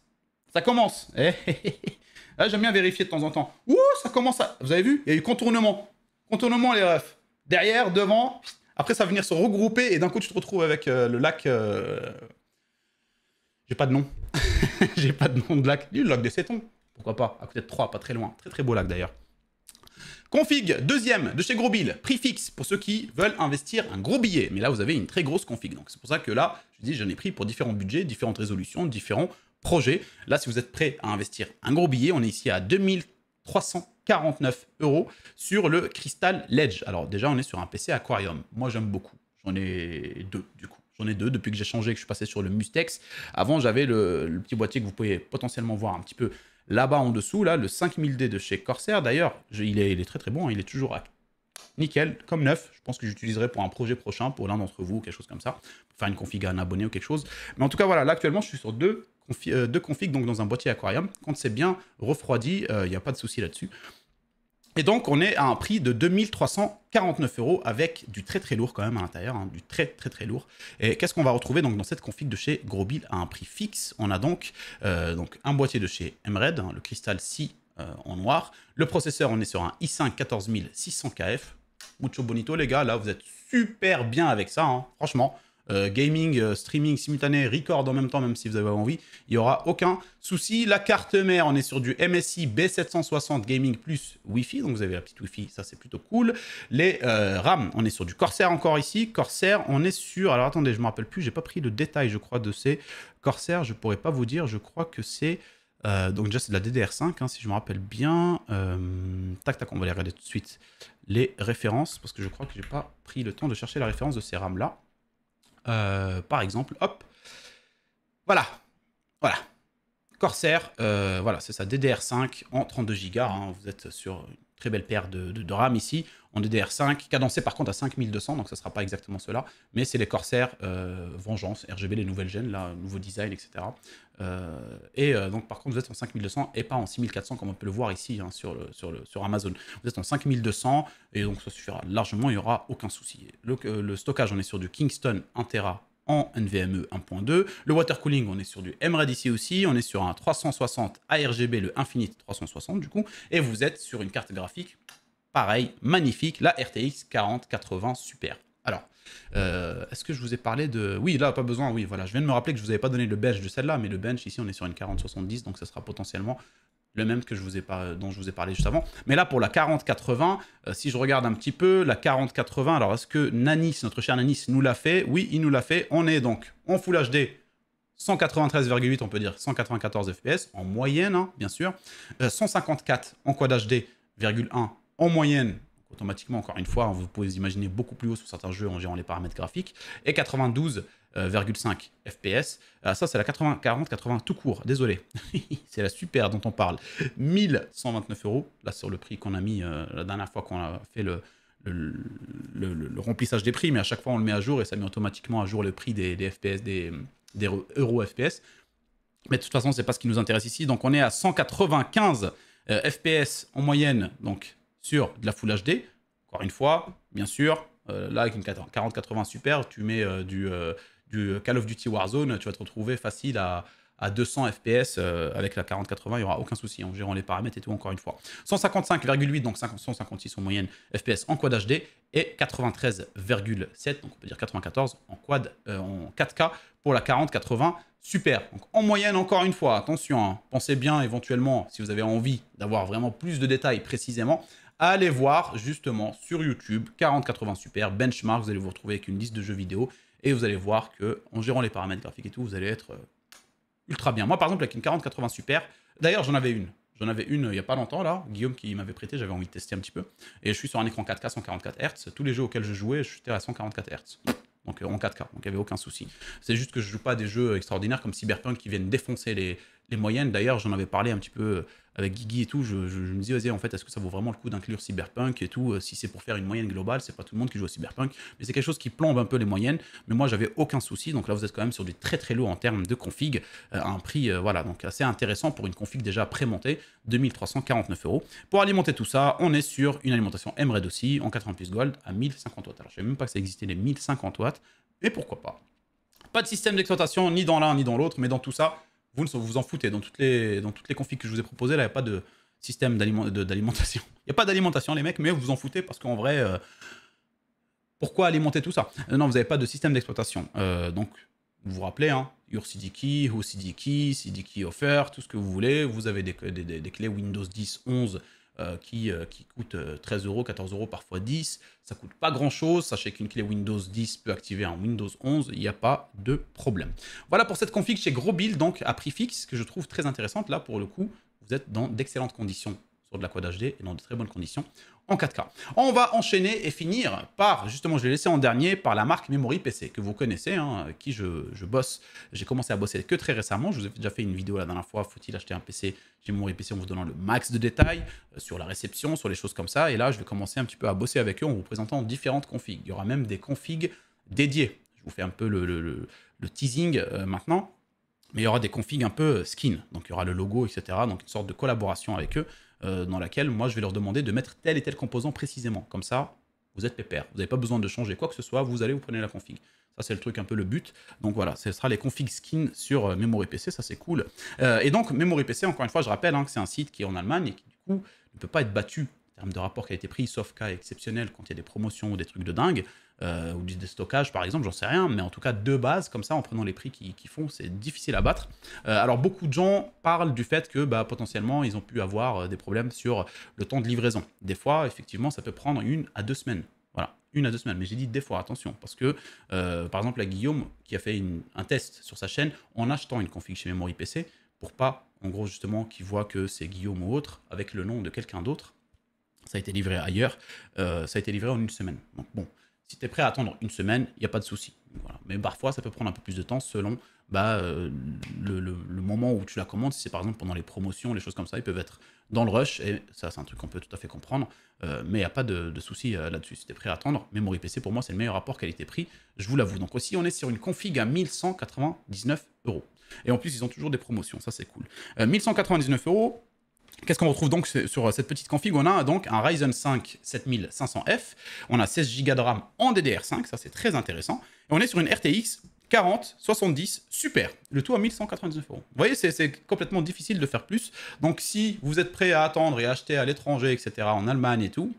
Speaker 1: Ça commence. Eh, eh, eh, ah, j'aime bien vérifier de temps en temps. Ouh, ça commence à... Vous avez vu Il y a eu contournement. Contournement, les refs. Derrière, devant. Après, ça va venir se regrouper et d'un coup, tu te retrouves avec euh, le lac... Euh, j'ai pas de nom. *laughs* J'ai pas de nom de lac. Du lac des Sétons. Pourquoi pas À côté de trois, pas très loin. Très très beau lac d'ailleurs. Config, deuxième de chez Grobil, prix fixe pour ceux qui veulent investir un gros billet. Mais là, vous avez une très grosse config. Donc, c'est pour ça que là, je dis, j'en ai pris pour différents budgets, différentes résolutions, différents projets. Là, si vous êtes prêt à investir un gros billet, on est ici à 2349 euros sur le Crystal Ledge. Alors, déjà, on est sur un PC Aquarium. Moi, j'aime beaucoup. J'en ai deux, du coup. J'en ai deux depuis que j'ai changé, que je suis passé sur le Mustex. Avant, j'avais le, petit boîtier que vous pouvez potentiellement voir un petit peu là-bas en dessous, là, le 5000D de chez Corsair. D'ailleurs, il est, il est, très très bon, hein, il est toujours à nickel, comme neuf. Je pense que j'utiliserai pour un projet prochain, pour l'un d'entre vous, quelque chose comme ça, pour faire une config à un abonné ou quelque chose. Mais en tout cas, voilà, là actuellement, je suis sur deux, euh, configs, donc dans un boîtier aquarium. Quand c'est bien refroidi, euh, il n'y a pas de souci là-dessus. Et donc, on est à un prix de 2349 euros avec du très très lourd quand même à l'intérieur, hein, du très très très lourd. Et qu'est-ce qu'on va retrouver donc dans cette config de chez Grobil à un prix fixe On a donc, euh, donc un boîtier de chez MRED, hein, le cristal c euh, en noir. Le processeur, on est sur un i5 14600KF. Mucho bonito les gars, là vous êtes super bien avec ça, hein, franchement. Euh, gaming, euh, streaming simultané, record en même temps, même si vous avez envie, il n'y aura aucun souci. La carte mère, on est sur du MSI B760 Gaming plus Wi-Fi, donc vous avez la petite Wi-Fi, ça c'est plutôt cool. Les euh, RAM, on est sur du Corsair encore ici. Corsair, on est sur... Alors attendez, je ne me rappelle plus, j'ai pas pris le détail, je crois, de ces Corsair, je pourrais pas vous dire, je crois que c'est... donc déjà c'est de la DDR5 hein, si je me rappelle bien. tac tac, on va les regarder tout de suite les références parce que je crois que je n'ai pas pris le temps de chercher la référence de ces RAM là. Euh, par exemple. Hop. Voilà. Voilà. Corsair, euh, voilà, c'est ça, DDR5 en 32 Go. Hein. vous êtes sur très belle paire de, de, RAM ici en DDR5, cadencé par contre à 5200, donc ça ne sera pas exactement cela, mais c'est les Corsair euh, Vengeance, RGB, les nouvelles gènes, là, nouveau design, etc. et euh, euh, donc par contre vous êtes en 5200 et pas en 6400 comme on peut le voir ici hein, sur, le, sur, le, sur Amazon. Vous êtes en 5200 et donc ça suffira largement, il n'y aura aucun souci. Le, stockage, on est sur du Kingston intera en NVMe 1.2. Le water cooling, on est sur du m MRAD ici aussi, on est sur un 360 ARGB, le Infinite 360 du coup, et vous êtes sur une carte graphique, pareil, magnifique, la RTX 4080 Super. Alors, euh, est-ce que je vous ai parlé de... Oui, là, pas besoin, oui, voilà, je viens de me rappeler que je ne vous avais pas donné le bench de celle-là, mais le bench, ici, on est sur une 4070, donc ça sera potentiellement le même que je vous ai dont je vous ai parlé juste avant. Mais là, pour la 4080, 80 euh, si je regarde un petit peu, la 80 alors est-ce que Nanis, notre cher Nanis, nous l'a fait Oui, il nous l'a fait. On est donc en Full HD 193,8, on peut dire 194 FPS en moyenne, hein, bien sûr. 154 euh, en Quad 1 en moyenne automatiquement, encore une fois, hein, vous pouvez imaginer beaucoup plus haut sur certains jeux en gérant les paramètres graphiques, et 92 0,5 euh, FPS. Ah, ça, c'est la 80, 40, 80 tout court, désolé. *laughs* c'est la super dont on parle. 1129 euros, là, sur le prix qu'on a mis euh, la dernière fois qu'on a fait le, le, remplissage des prix, mais à chaque fois, on le met à jour et ça met automatiquement à jour le prix des, FPS, des, euros FPS. Mais de toute façon, c'est pas ce qui nous intéresse ici. Donc, on est à 195 euh, FPS en moyenne, donc sur de la Full HD. Encore une fois, bien sûr, là avec une 80 super, tu mets du Call of Duty Warzone, tu vas te retrouver facile à, 200 FPS euh, avec la 4080, il n'y aura aucun souci hein, en gérant les paramètres et tout, encore une fois. 155,8, donc 156 en moyenne FPS en Quad HD et 93,7, donc on peut dire 94 en Quad euh, en 4K pour la 4080 Super. Donc, en moyenne, encore une fois, attention, hein, pensez bien éventuellement, si vous avez envie d'avoir vraiment plus de détails précisément, allez voir justement sur YouTube 4080 Super Benchmark, vous allez vous retrouver avec une liste de jeux vidéo et vous allez voir que en gérant les paramètres graphiques et tout, vous allez être euh, ultra bien. Moi, par exemple, avec une 4080 Super, d'ailleurs, j'en avais une. J'en avais une euh, il n'y a pas longtemps, là. Guillaume qui m'avait prêté, j'avais envie de tester un petit peu. Et je suis sur un écran 4K 144 Hz. Tous les jeux auxquels je jouais, je suis à 144 Hz. Donc euh, en 4K, donc il n'y avait aucun souci. C'est juste que je joue pas des jeux extraordinaires comme Cyberpunk qui viennent défoncer les, les moyennes. D'ailleurs, j'en avais parlé un petit peu avec Guigui et tout, je, me disais en fait, est-ce que ça vaut vraiment le coup d'inclure Cyberpunk et tout euh, Si c'est pour faire une moyenne globale, c'est pas tout le monde qui joue à Cyberpunk, mais c'est quelque chose qui plombe un peu les moyennes. Mais moi, j'avais aucun souci. Donc là, vous êtes quand même sur du très très lourd en termes de config, euh, à un prix, euh, voilà, donc assez intéressant pour une config déjà prémontée, 2349 euros. Pour alimenter tout ça, on est sur une alimentation M-RED aussi, en 80 plus gold, à 1050 watts. Alors, je même pas que ça existait les 1050 watts, et pourquoi pas. Pas de système d'exploitation, ni dans l'un, ni dans l'autre, mais dans tout ça, vous vous en foutez. Dans toutes les, dans toutes les configs que je vous ai proposées, il n'y a pas de système d'alimentation. Il *laughs* n'y a pas d'alimentation, les mecs, mais vous vous en foutez parce qu'en vrai, euh, pourquoi alimenter tout ça euh, Non, vous n'avez pas de système d'exploitation. Euh, donc, vous vous rappelez, hein, URCDKey, CDK, Key Offer, tout ce que vous voulez. Vous avez des clés Windows 10, 11 euh, euh, qui, coûte 13 euh, euros, 14 euros, parfois 10. Ça coûte pas grand chose. Sachez qu'une clé Windows 10 peut activer un Windows 11. Il n'y a pas de problème. Voilà pour cette config chez Gros donc à prix fixe, que je trouve très intéressante. Là, pour le coup, vous êtes dans d'excellentes conditions de la Quad HD et dans de très bonnes conditions en 4K. On va enchaîner et finir par, justement, je l'ai laissé en dernier, par la marque Memory PC, que vous connaissez, hein, qui je, bosse. J'ai commencé à bosser que très récemment. Je vous ai déjà fait une vidéo la dernière fois, faut-il acheter un PC chez Memory PC en vous donnant le max de détails euh, sur la réception, sur les choses comme ça. Et là, je vais commencer un petit peu à bosser avec eux en vous présentant différentes configs. Il y aura même des configs dédiées. Je vous fais un peu le, teasing euh, maintenant mais il y aura des configs un peu euh, skin. Donc il y aura le logo, etc. Donc une sorte de collaboration avec eux euh, dans laquelle moi je vais leur demander de mettre tel et tel composant précisément. Comme ça, vous êtes pépère. Vous n'avez pas besoin de changer quoi que ce soit, vous allez, vous prenez la config. Ça, c'est le truc un peu le but. Donc voilà, ce sera les config skins sur euh, Memory PC, ça c'est cool. Euh, et donc, Memory PC, encore une fois, je rappelle hein, que c'est un site qui est en Allemagne et qui, du coup, ne peut pas être battu en termes de rapport qui a été pris sauf cas exceptionnel quand il y a des promotions ou des trucs de dingue euh, ou du déstockage par exemple, j'en sais rien, mais en tout cas de base, comme ça, en prenant les prix qui, qui font, c'est difficile à battre. Euh, alors beaucoup de gens parlent du fait que bah, potentiellement ils ont pu avoir euh, des problèmes sur le temps de livraison. Des fois, effectivement, ça peut prendre une à deux semaines. Voilà, une à deux semaines. Mais j'ai dit des fois, attention, parce que euh, par exemple, la Guillaume qui a fait une, un test sur sa chaîne en achetant une config chez Memory PC pour pas, en gros, justement, qu'il voit que c'est Guillaume ou autre avec le nom de quelqu'un d'autre. Ça a été livré ailleurs, ça a été livré en une semaine. Donc bon, si tu es prêt à attendre une semaine, il n'y a pas de souci. Mais parfois, ça peut prendre un peu plus de temps selon bah, euh, le, moment où tu la commandes. Si c'est par exemple pendant les promotions, les choses comme ça, ils peuvent être dans le rush. Et ça, c'est un truc qu'on peut tout à fait comprendre. Euh, mais il n'y a pas de, souci euh, là-dessus. Si tu es prêt à attendre, Memory PC, pour moi, c'est le meilleur rapport qualité-prix. Je vous l'avoue. Donc aussi, on est sur une config à 1199 euros. Et en plus, ils ont toujours des promotions. Ça, c'est cool. 1199 euros Qu'est-ce qu'on retrouve donc sur cette petite config On a donc un Ryzen 5 7500F, on a 16 Go de RAM en DDR5, ça c'est très intéressant. on est sur une RTX 4070 super. Le tout à 1199 euros. Vous voyez, c'est complètement difficile de faire plus. Donc si vous êtes prêt à attendre et acheter à l'étranger, etc., en Allemagne et tout,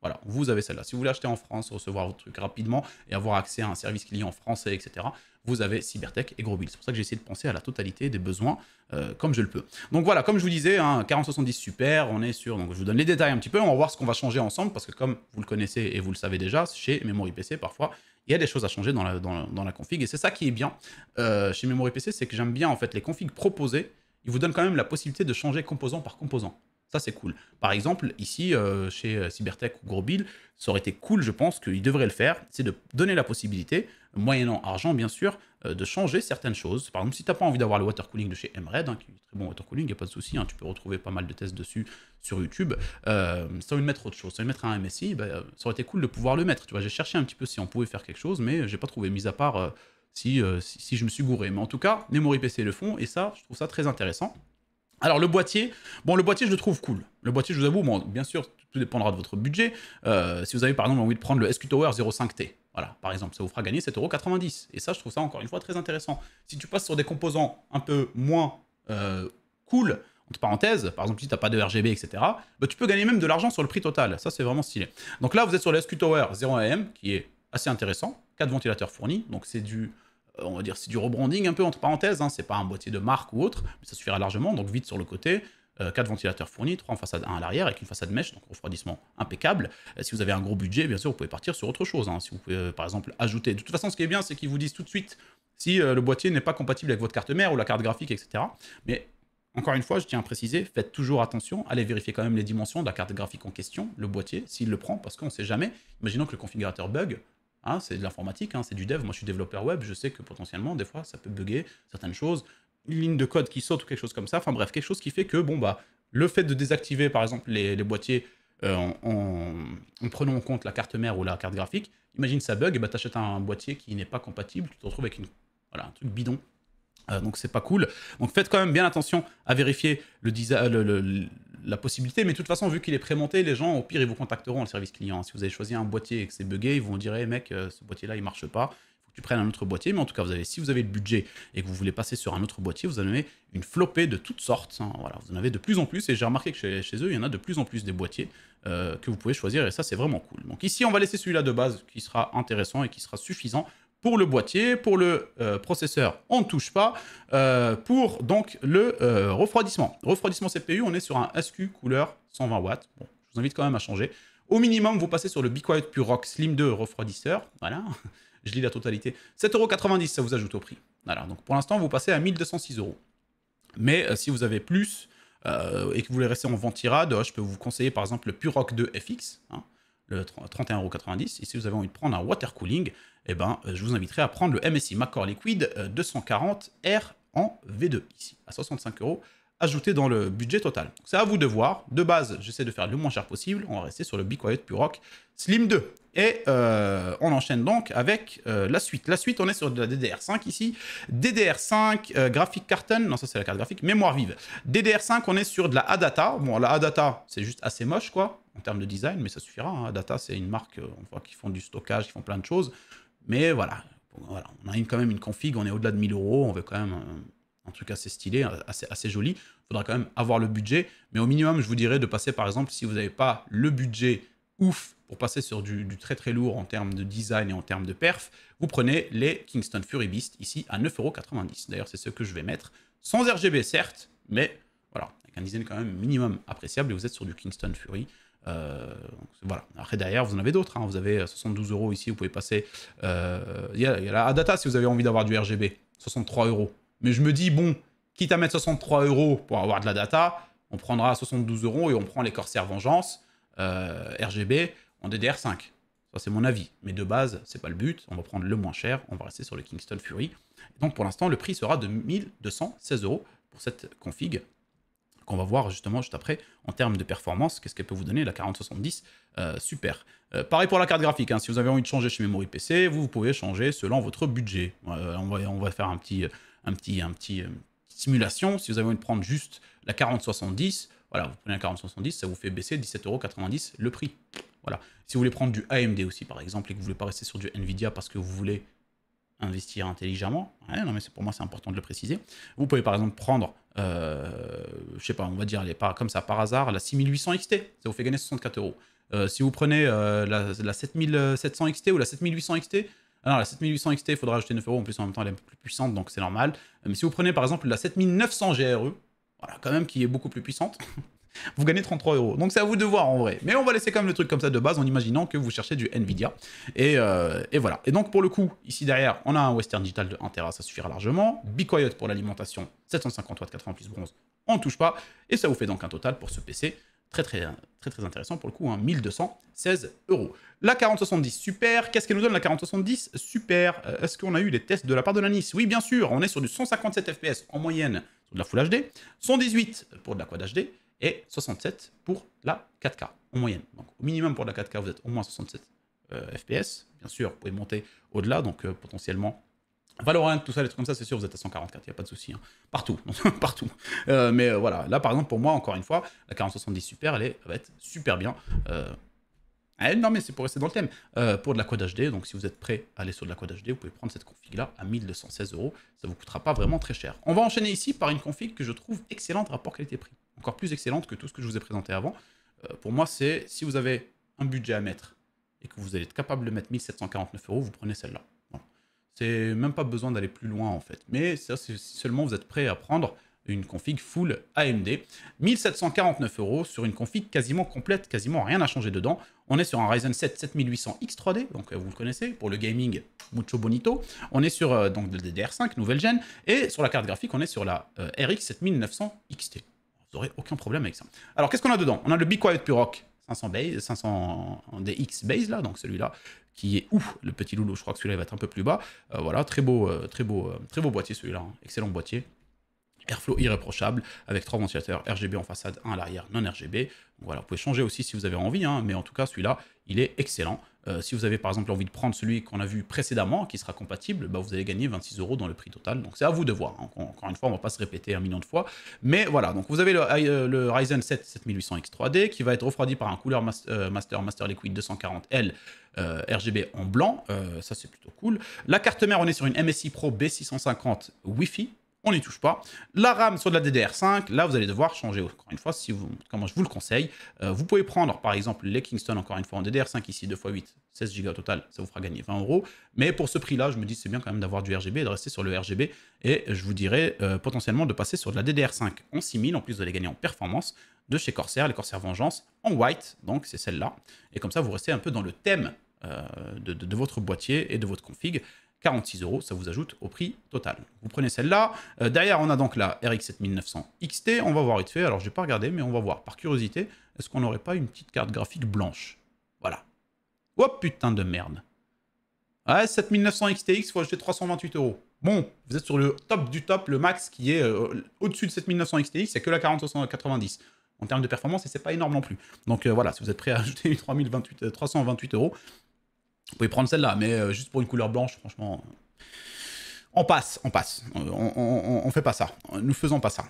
Speaker 1: voilà, vous avez celle-là. Si vous voulez acheter en France, recevoir votre truc rapidement et avoir accès à un service client français, etc., vous avez Cybertech et Grobil. C'est pour ça que j'ai essayé de penser à la totalité des besoins euh, comme je le peux. Donc voilà, comme je vous disais, hein, 4070 super, on est sur. Donc je vous donne les détails un petit peu, on va voir ce qu'on va changer ensemble parce que comme vous le connaissez et vous le savez déjà, chez Memory PC, parfois il y a des choses à changer dans la, dans, la config et c'est ça qui est bien euh, chez Memory PC, c'est que j'aime bien en fait les configs proposés. Ils vous donnent quand même la possibilité de changer composant par composant. Ça, c'est cool. Par exemple, ici, euh, chez euh, Cybertech ou Gros ça aurait été cool, je pense, qu'ils devraient le faire, c'est de donner la possibilité, moyennant argent, bien sûr, euh, de changer certaines choses. Par exemple, si tu n'as pas envie d'avoir le water cooling de chez MRED, hein, qui est très bon water cooling, il n'y a pas de souci, hein, tu peux retrouver pas mal de tests dessus sur YouTube, sans lui mettre autre chose, sans lui mettre un MSI, bah, ça aurait été cool de pouvoir le mettre. Tu vois, j'ai cherché un petit peu si on pouvait faire quelque chose, mais je n'ai pas trouvé, mis à part... Si, si, je me suis gouré. Mais en tout cas, Memory PC le font, et ça, je trouve ça très intéressant. Alors le boîtier, bon le boîtier je le trouve cool. Le boîtier je vous avoue, bon, bien sûr tout dépendra de votre budget. Euh, si vous avez par exemple envie de prendre le SQ Tower 05T, voilà, par exemple, ça vous fera gagner 7,90€. Et ça je trouve ça encore une fois très intéressant. Si tu passes sur des composants un peu moins euh, cool, entre parenthèses, par exemple si tu n'as pas de RGB, etc., bah, tu peux gagner même de l'argent sur le prix total. Ça c'est vraiment stylé. Donc là vous êtes sur le SQ Tower 01AM qui est assez intéressant, 4 ventilateurs fournis, donc c'est du on va dire, c'est du rebranding un peu entre parenthèses, hein, c'est pas un boîtier de marque ou autre, mais ça suffira largement, donc vite sur le côté, 4 euh, ventilateurs fournis, 3 en façade 1 à l'arrière avec une façade mèche, donc refroidissement impeccable. Euh, si vous avez un gros budget, bien sûr, vous pouvez partir sur autre chose. Hein. Si vous pouvez, euh, par exemple, ajouter. De toute façon, ce qui est bien, c'est qu'ils vous disent tout de suite si le boîtier n'est pas compatible avec votre carte mère ou la carte graphique, etc. Mais encore une fois, je tiens à préciser, faites toujours attention, allez vérifier quand même les dimensions de la carte graphique en question, le boîtier, s'il le prend, parce qu'on ne sait jamais. Imaginons que le configurateur bug, Hein, c'est de l'informatique, hein, c'est du dev. Moi, je suis développeur web, je sais que potentiellement, des fois, ça peut bugger certaines choses, une ligne de code qui saute ou quelque chose comme ça. Enfin bref, quelque chose qui fait que, bon, bah, le fait de désactiver, par exemple, les, boîtiers euh, en, prenant en compte la carte mère ou la carte graphique, imagine ça bug, et bah, t'achètes un boîtier qui n'est pas compatible, tu te retrouves avec une, voilà, un truc bidon. Euh, donc, c'est pas cool. Donc, faites quand même bien attention à vérifier le, design le, la possibilité, mais de toute façon, vu qu'il est prémonté, les gens, au pire, ils vous contacteront, le service client. Si vous avez choisi un boîtier et que c'est buggé, ils vont dire, mec, euh, ce boîtier-là, il marche pas, il faut que tu prennes un autre boîtier. Mais en tout cas, vous avez, si vous avez le budget et que vous voulez passer sur un autre boîtier, vous en avez une flopée de toutes sortes. Hein. Voilà, vous en avez de plus en plus, et j'ai remarqué que chez, eux, il y en a de plus en plus des boîtiers euh, que vous pouvez choisir, et ça, c'est vraiment cool. Donc ici, on va laisser celui-là de base qui sera intéressant et qui sera suffisant pour le boîtier, pour le euh, processeur, on ne touche pas. Euh, pour donc le euh, refroidissement. Refroidissement CPU, on est sur un SQ couleur 120 watts. je vous invite quand même à changer. Au minimum, vous passez sur le Be Quiet Pure Rock Slim 2 refroidisseur. Voilà, *laughs* je lis la totalité. 7,90€, ça vous ajoute au prix. Voilà, donc pour l'instant, vous passez à 1206 euros. Mais si vous avez plus et que vous voulez rester en ventirade, je peux vous conseiller par exemple le Pure Rock 2 FX. Hein le 31,90€. Et si vous avez envie de prendre un water cooling, eh ben, euh, je vous inviterai à prendre le MSI Macor Liquid 240R euh, en V2, ici, à 65 euros ajouté dans le budget total. C'est à vous de voir. De base, j'essaie de faire le moins cher possible. On va rester sur le Be Quiet Pure Slim 2. Et euh, on enchaîne donc avec euh, la suite. La suite, on est sur de la DDR5 ici. DDR5, euh, graphique carton, non ça c'est la carte graphique, mémoire vive. DDR5, on est sur de la Adata. Bon, la Adata, c'est juste assez moche quoi, en termes de design, mais ça suffira. Hein. Adata, c'est une marque, on voit qu'ils font du stockage, ils font plein de choses. Mais voilà, on a quand même une config, on est au-delà de 1000 euros, on veut quand même un truc hein, assez stylé, assez, joli. Il faudra quand même avoir le budget. Mais au minimum, je vous dirais de passer, par exemple, si vous n'avez pas le budget ouf pour passer sur du, très très lourd en termes de design et en termes de perf, vous prenez les Kingston Fury Beast ici à 9,90€. D'ailleurs, c'est ce que je vais mettre. Sans RGB, certes, mais voilà, avec un design quand même minimum appréciable et vous êtes sur du Kingston Fury. Euh, voilà. Après, derrière, vous en avez d'autres. Hein. Vous avez 72 euh, euros ici, vous pouvez passer. Euh, il y, a, la Adata si vous avez envie d'avoir du RGB. 63 euros. Mais je me dis, bon, quitte à mettre 63 euros pour avoir de la data, on prendra 72 euros et on prend les Corsair Vengeance euh, RGB en DDR5. Ça, c'est mon avis. Mais de base, c'est pas le but. On va prendre le moins cher. On va rester sur le Kingston Fury. Donc, pour l'instant, le prix sera de 1216 euros pour cette config qu'on va voir justement juste après en termes de performance, qu'est-ce qu'elle peut vous donner, la 4070, euh, super. Euh, pareil pour la carte graphique, hein. si vous avez envie de changer chez Memory PC, vous, pouvez changer selon votre budget. on, on va faire un petit, un petit, un petit euh, simulation. Si vous avez envie de prendre juste la 4070, voilà, vous prenez la 4070, ça vous fait baisser 17,90€ le prix. Voilà. Si vous voulez prendre du AMD aussi, par exemple, et que vous voulez pas rester sur du Nvidia parce que vous voulez investir intelligemment, non mais pour moi c'est important de le préciser. Vous pouvez par exemple prendre, euh, je sais pas, on va dire les pas comme ça par hasard la 6800 XT, ça vous fait gagner 64 euros. Euh, si vous prenez la, la 7700 XT ou la 7800 XT, ah la 7800 XT, il faudra ajouter 9 euros. En plus, en même temps, elle est plus puissante, donc c'est normal. Euh, mais si vous prenez par exemple la 7900 GRE, voilà, quand même qui est beaucoup plus puissante, *laughs* vous gagnez 33 euros. Donc c'est à vous de voir en vrai. Mais on va laisser quand même le truc comme ça de base en imaginant que vous cherchez du Nvidia. Et, euh, et voilà. Et donc pour le coup, ici derrière, on a un Western Digital de 1 Tera, ça suffira largement. quiet pour l'alimentation, 750 watts, 80 plus bronze, on touche pas. Et ça vous fait donc un total pour ce PC Très très, très, très intéressant pour le coup, 1216 hein, euros. La 4070 Super, qu'est-ce qu'elle nous donne la 4070 Super euh, Est-ce qu'on a eu des tests de la part de la Nice Oui, bien sûr, on est sur du 157 FPS en moyenne sur de la Full HD, 118 pour de la Quad HD et 67 pour la 4K en moyenne. Donc au minimum pour la 4K, vous êtes au moins 67 euh, FPS. Bien sûr, vous pouvez monter au-delà, donc euh, potentiellement Valorant, tout ça, les comme ça, c'est sûr, vous êtes à 144, il n'y a pas de souci. Hein. Partout, *laughs* partout. Euh, mais euh, voilà, là par exemple, pour moi, encore une fois, la 4070 Super, elle, va être super bien. Euh, non, mais c'est pour rester dans le thème. pour de la Quad HD, donc si vous êtes prêt à aller sur de la Quad HD, vous pouvez prendre cette config-là à 1216 euros. Ça ne vous coûtera pas vraiment très cher. On va enchaîner ici par une config que je trouve excellente rapport qualité-prix. Encore plus excellente que tout ce que je vous ai présenté avant. pour moi, c'est si vous avez un budget à mettre et que vous allez être capable de mettre 1749 euros, vous prenez celle-là. C'est même pas besoin d'aller plus loin en fait. Mais ça, c'est seulement vous êtes prêt à prendre une config full AMD. 1749 euros sur une config quasiment complète, quasiment rien à changé dedans. On est sur un Ryzen 7 7800X 3D, donc euh, vous le connaissez, pour le gaming, mucho bonito. On est sur euh, donc le DDR5, nouvelle gen, et sur la carte graphique, on est sur la RX 7900 XT. Vous n'aurez aucun problème avec ça. Alors, qu'est-ce qu'on a dedans On a le Be Quiet Puroc 500 500 DX base là, donc celui-là qui est ouf, le petit loulou. Je crois que celui-là va être un peu plus bas. Euh, voilà, très beau, euh, très beau, euh, très beau boîtier celui-là, hein. excellent boîtier. Airflow irréprochable avec trois ventilateurs RGB en façade, un à l'arrière non RGB. Voilà, vous pouvez changer aussi si vous avez envie, hein, mais en tout cas celui-là, il est excellent. Euh, si vous avez par exemple envie de prendre celui qu'on a vu précédemment, qui sera compatible, bah, vous allez gagner 26 euros dans le prix total. Donc c'est à vous de voir. Hein. Encore une fois, on ne va pas se répéter un million de fois. Mais voilà, donc vous avez le, euh, Ryzen 7 7800X3D qui va être refroidi par un couleur euh, Master Master Liquid 240L RGB en blanc. ça c'est plutôt cool. La carte mère, on est sur une MSI Pro B650 Wi-Fi on n'y touche pas. La RAM sur de la DDR5, là vous allez devoir changer encore une fois, si vous, comment je vous le conseille. Euh, vous pouvez prendre par exemple les Kingston encore une fois en DDR5 ici, 2x8, 16 Go total, ça vous fera gagner 20 euros. Mais pour ce prix-là, je me dis c'est bien quand même d'avoir du RGB et de rester sur le RGB. Et je vous dirais euh, potentiellement de passer sur de la DDR5 en 6000, en plus de les gagner en performance de chez Corsair, les Corsair Vengeance en white, donc c'est celle-là. Et comme ça vous restez un peu dans le thème euh, de votre boîtier et de votre config. 46 euros, ça vous ajoute au prix total. Vous prenez celle-là. Euh, derrière, on a donc la RX 7900 XT. On va voir vite fait. Alors, je n'ai pas regardé, mais on va voir par curiosité. Est-ce qu'on n'aurait pas une petite carte graphique blanche Voilà. Oh putain de merde. Ouais, 7900 XTX faut acheter 328 euros. Bon, vous êtes sur le top du top, le max qui est euh, au-dessus de 7900 XTX, c'est que la 4090 en termes de performance et c'est pas énorme non plus. Donc euh, voilà, si vous êtes prêt à *laughs* ajouter 328 euros, vous pouvez prendre celle-là, mais euh, juste pour une couleur blanche, franchement. On passe, on passe. On, fait pas ça. Nous faisons pas ça.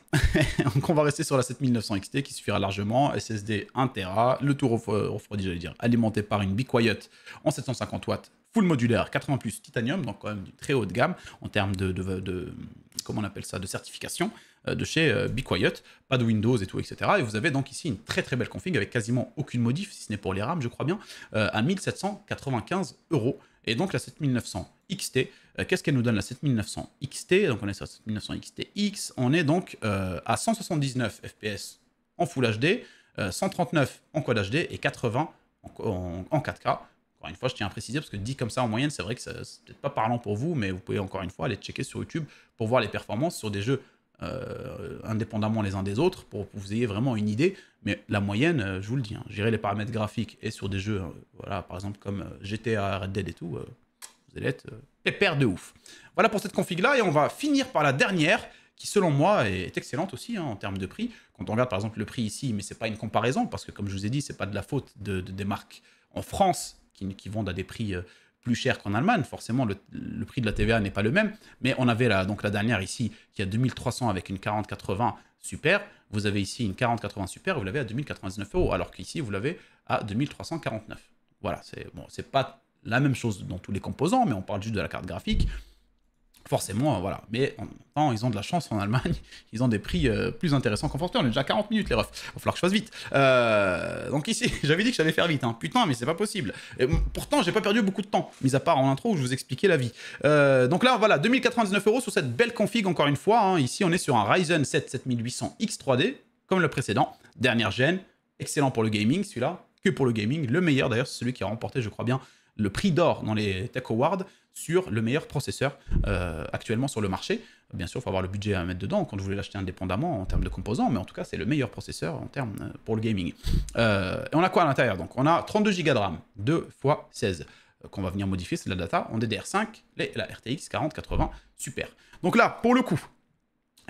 Speaker 1: *laughs* Donc on va rester sur la 7900 XT qui suffira largement. SSD 1 Tera, le tout euh, refroidi, j'allais dire, alimenté par une Big Quiet en 750 watts, full modulaire, 80 plus titanium, donc quand même très haut de gamme en termes de, de, de, comment on appelle ça, de certification. Euh, de chez euh, Be Quiet, pas de Windows et tout, etc. Et vous avez donc ici une très très belle config avec quasiment aucune modif, si ce n'est pour les RAM, je crois bien, euh, à 1795 euros. Et donc la 7900 XT, qu'est-ce qu'elle nous donne la 7900 XT Donc on est sur 7900 XTX, on est donc à 179 FPS en Full HD, 139 en Quad HD et 80 en, 4K. Encore une fois, je tiens à préciser parce que dit comme ça en moyenne, c'est vrai que c'est peut-être pas parlant pour vous, mais vous pouvez encore une fois aller checker sur YouTube pour voir les performances sur des jeux euh, indépendamment les uns des autres, pour que vous ayez vraiment une idée. Mais la moyenne, euh, je vous le dis, hein, gérer les paramètres graphiques et sur des jeux, euh, voilà, par exemple comme GTA, Red Dead et tout, vous allez être pépère de ouf. Voilà pour cette config-là, et on va finir par la dernière, qui selon moi est, excellente aussi hein, en termes de prix. Quand on regarde par exemple le prix ici, mais c'est pas une comparaison, parce que comme je vous ai dit, c'est pas de la faute de, des marques en France qui, qui vendent à des prix plus cher qu'en Allemagne. Forcément, le, prix de la TVA n'est pas le même. Mais on avait là donc la dernière ici qui a 2300 avec une 4080 super. Vous avez ici une 4080 super, vous l'avez à 2099 euros, alors qu'ici, vous l'avez à 2349. Voilà, c'est bon, c'est pas la même chose dans tous les composants, mais on parle juste de la carte graphique forcément, euh, voilà. Mais en même temps, ils ont de la chance en Allemagne. *laughs* Ils ont des prix euh, plus intéressants qu'en France. On est déjà à 40 minutes, les refs. Il va falloir que je fasse vite. Euh, donc ici, *laughs* j'avais dit que j'allais faire vite. Hein. Putain, mais c'est pas possible. Et, pourtant, j'ai pas perdu beaucoup de temps, mis à part en intro où je vous expliquais la vie. donc là, voilà, 2099 euros sur cette belle config, encore une fois. Hein. Ici, on est sur un Ryzen 7 7800X 3D, comme le précédent. Dernière gêne. Excellent pour le gaming, celui-là. Que pour le gaming. Le meilleur, d'ailleurs, c'est celui qui a remporté, je crois bien, le prix d'or dans les Tech Awards sur le meilleur processeur euh, actuellement sur le marché. Bien sûr, il faut avoir le budget à mettre dedans quand vous voulez l'acheter indépendamment en termes de composants, mais en tout cas, c'est le meilleur processeur en termes euh, pour le gaming. Euh, et on a quoi à l'intérieur Donc, on a 32 Go de RAM, 2 x 16 qu'on va venir modifier, c'est la data en DDR5, les, la RTX 4080 Super. Donc là, pour le coup,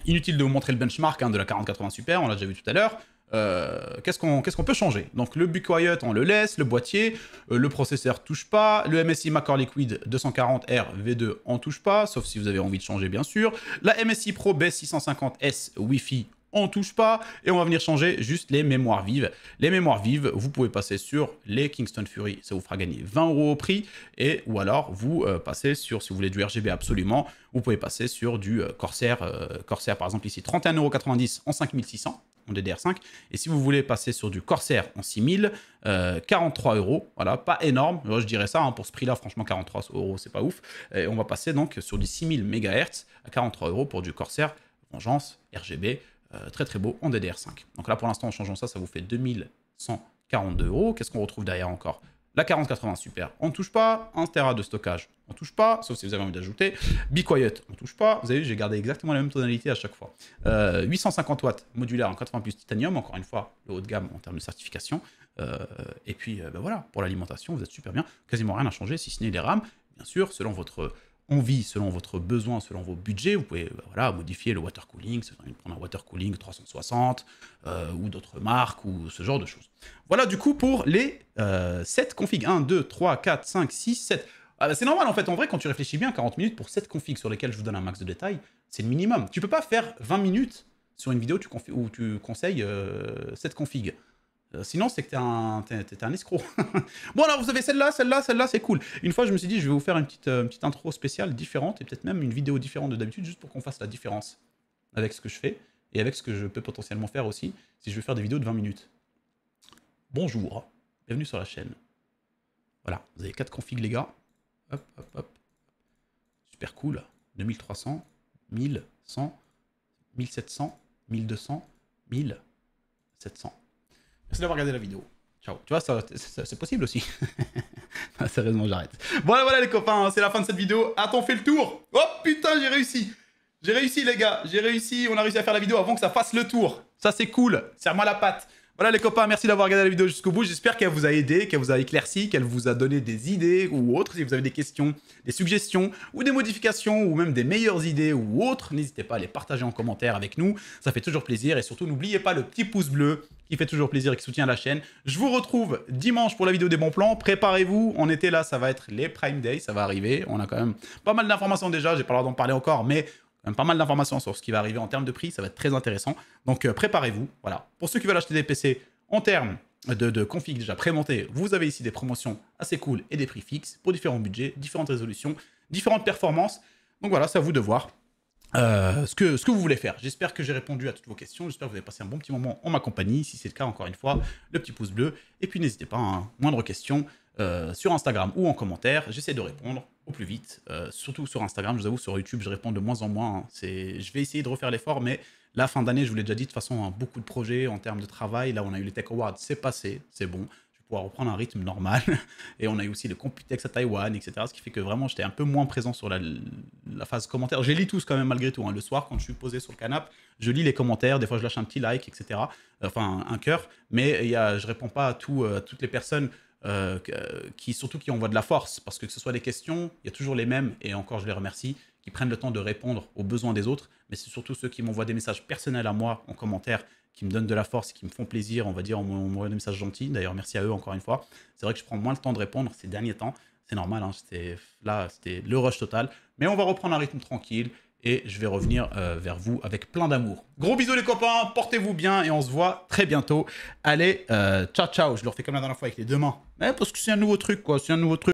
Speaker 1: inutile de vous montrer le benchmark hein, de la 4080 Super, on l'a déjà vu tout à l'heure. Euh, qu'est-ce qu'on peut changer Donc le Quiet on le laisse, le boîtier, euh, le processeur touche pas, le MSI Macor Liquid 240R V2 on touche pas, sauf si vous avez envie de changer bien sûr. La MSI Pro B650S Wi-Fi on touche pas et on va venir changer juste les mémoires vives. Les mémoires vives, vous pouvez passer sur les Kingston Fury, ça vous fera gagner 20 euros au prix et ou alors vous euh, passez sur, si vous voulez du RGB absolument, vous pouvez passer sur du Corsair, Corsair par exemple ici 31,90 en 5600 DDR5. Et si vous voulez passer sur du Corsair en 6000, 43 euh, euros, voilà, pas énorme, je dirais ça, hein, pour ce prix-là, franchement, 43 euros, c'est pas ouf. Et on va passer donc sur du 6000 MHz à 43 euros pour du Corsair Vengeance RGB, euh, très très beau en DDR5. Donc là, pour l'instant, en changeant ça, ça vous fait 2142 euros. Qu'est-ce qu'on retrouve derrière encore la 4080, super. On ne touche pas. 1 Tera de stockage, on ne touche pas. Sauf si vous avez envie d'ajouter. Be Quiet, on touche pas. Vous avez vu, j'ai gardé exactement la même tonalité à chaque fois. 850 euh, watts modulaire en 80 plus titanium. Encore une fois, le haut de gamme en termes de certification. Euh, et puis, euh, ben voilà, pour l'alimentation, vous êtes super bien. Quasiment rien à changer, si ce n'est les RAM. Bien sûr, selon votre on vit selon votre besoin, selon vos budgets. Vous pouvez euh, voilà, modifier le water cooling, prendre un water cooling 360 euh, ou d'autres marques ou ce genre de choses. Voilà du coup pour les euh, 7 configs. 1, 2, 3, 4, 5, 6, 7. c'est normal en fait, en vrai, quand tu réfléchis bien, 40 minutes pour 7 configs sur lesquelles je vous donne un max de détails, c'est le minimum. Tu peux pas faire 20 minutes sur une vidéo où tu, où tu conseilles euh, 7 configs. Euh, sinon, c'est que t'es un, un escroc. *laughs* bon, alors, vous avez celle-là, celle-là, celle-là, c'est cool. Une fois, je me suis dit, je vais vous faire une petite, euh, une petite intro spéciale, différente, et peut-être même une vidéo différente de d'habitude, juste pour qu'on fasse la différence avec ce que je fais, et avec ce que je peux potentiellement faire aussi, si je veux faire des vidéos de 20 minutes. Bonjour, bienvenue sur la chaîne. Voilà, vous avez 4 configs, les gars. Hop, hop, hop. Super cool. 2300, 1100, 1700, 1200, 1700. Merci d'avoir regardé la vidéo. Ciao. Tu vois, ça, c'est possible aussi. *laughs* sérieusement, j'arrête. Voilà, voilà les copains, c'est la fin de cette vidéo. A-t-on fait le tour. Oh putain, j'ai réussi. J'ai réussi les gars, j'ai réussi. On a réussi à faire la vidéo avant que ça fasse le tour. Ça c'est cool. Serre-moi la patte. Voilà les copains, merci d'avoir regardé la vidéo jusqu'au bout. J'espère qu'elle vous a aidé, qu'elle vous a éclairci, qu'elle vous a donné des idées ou autres. Si vous avez des questions, des suggestions ou des modifications ou même des meilleures idées ou autres, n'hésitez pas à les partager en commentaire avec nous. Ça fait toujours plaisir et surtout n'oubliez pas le petit pouce bleu qui fait toujours plaisir et qui soutient la chaîne. Je vous retrouve dimanche pour la vidéo des bons plans. Préparez-vous, on était là, ça va être les Prime Day, ça va arriver. On a quand même pas mal d'informations déjà, j'ai pas l'air d'en parler encore, mais pas mal d'informations sur ce qui va arriver en termes de prix, ça va être très intéressant. Donc euh, préparez-vous, voilà. Pour ceux qui veulent acheter des PC en termes de, config déjà prémontée, vous avez ici des promotions assez cool et des prix fixes pour différents budgets, différentes résolutions, différentes performances. Donc voilà, c'est à vous de voir. Euh, ce, que, vous voulez faire. J'espère que j'ai répondu à toutes vos questions. J'espère que vous avez passé un bon petit moment en ma compagnie. Si c'est le cas, encore une fois, le petit pouce bleu. Et puis n'hésitez pas, hein, moindre question euh, sur Instagram ou en commentaire. J'essaie de répondre au plus vite. Euh, surtout sur Instagram, je vous avoue, sur YouTube, je réponds de moins en moins. Hein. je vais essayer de refaire l'effort, mais la fin d'année, je vous l'ai déjà dit, de toute façon, hein, beaucoup de projets en termes de travail. Là, on a eu les Tech Awards, c'est passé, c'est bon pour reprendre un rythme normal. *laughs* Et on a eu aussi le Computex à Taïwan, etc. Ce qui fait que vraiment, j'étais un peu moins présent sur la, phase commentaire. j'ai lu lis tous quand même, malgré tout. Hein. Le soir, quand je suis posé sur le canapé, je lis les commentaires. Des fois, je lâche un petit like, etc. Euh, enfin, un cœur. Mais il y a, je réponds pas à, tout, euh, toutes les personnes. Euh, qui surtout qui envoient de la force parce que que ce soit des questions il y a toujours les mêmes et encore je les remercie qui prennent le temps de répondre aux besoins des autres mais c'est surtout ceux qui m'envoient des messages personnels à moi en commentaire qui me donnent de la force, qui me font plaisir, on va dire, on message des messages D'ailleurs, merci à eux encore une fois. C'est vrai que je prends moins le temps de répondre ces derniers temps. C'est normal, hein, là, c'était le rush total. Mais on va reprendre un rythme tranquille et je vais revenir euh, vers vous avec plein d'amour. Gros bisous les copains, portez-vous bien et on se voit très bientôt. Allez, euh, ciao ciao, je leur fais comme la dernière fois avec les deux mains. Mais eh, parce que c'est un nouveau truc quoi, c'est un nouveau truc.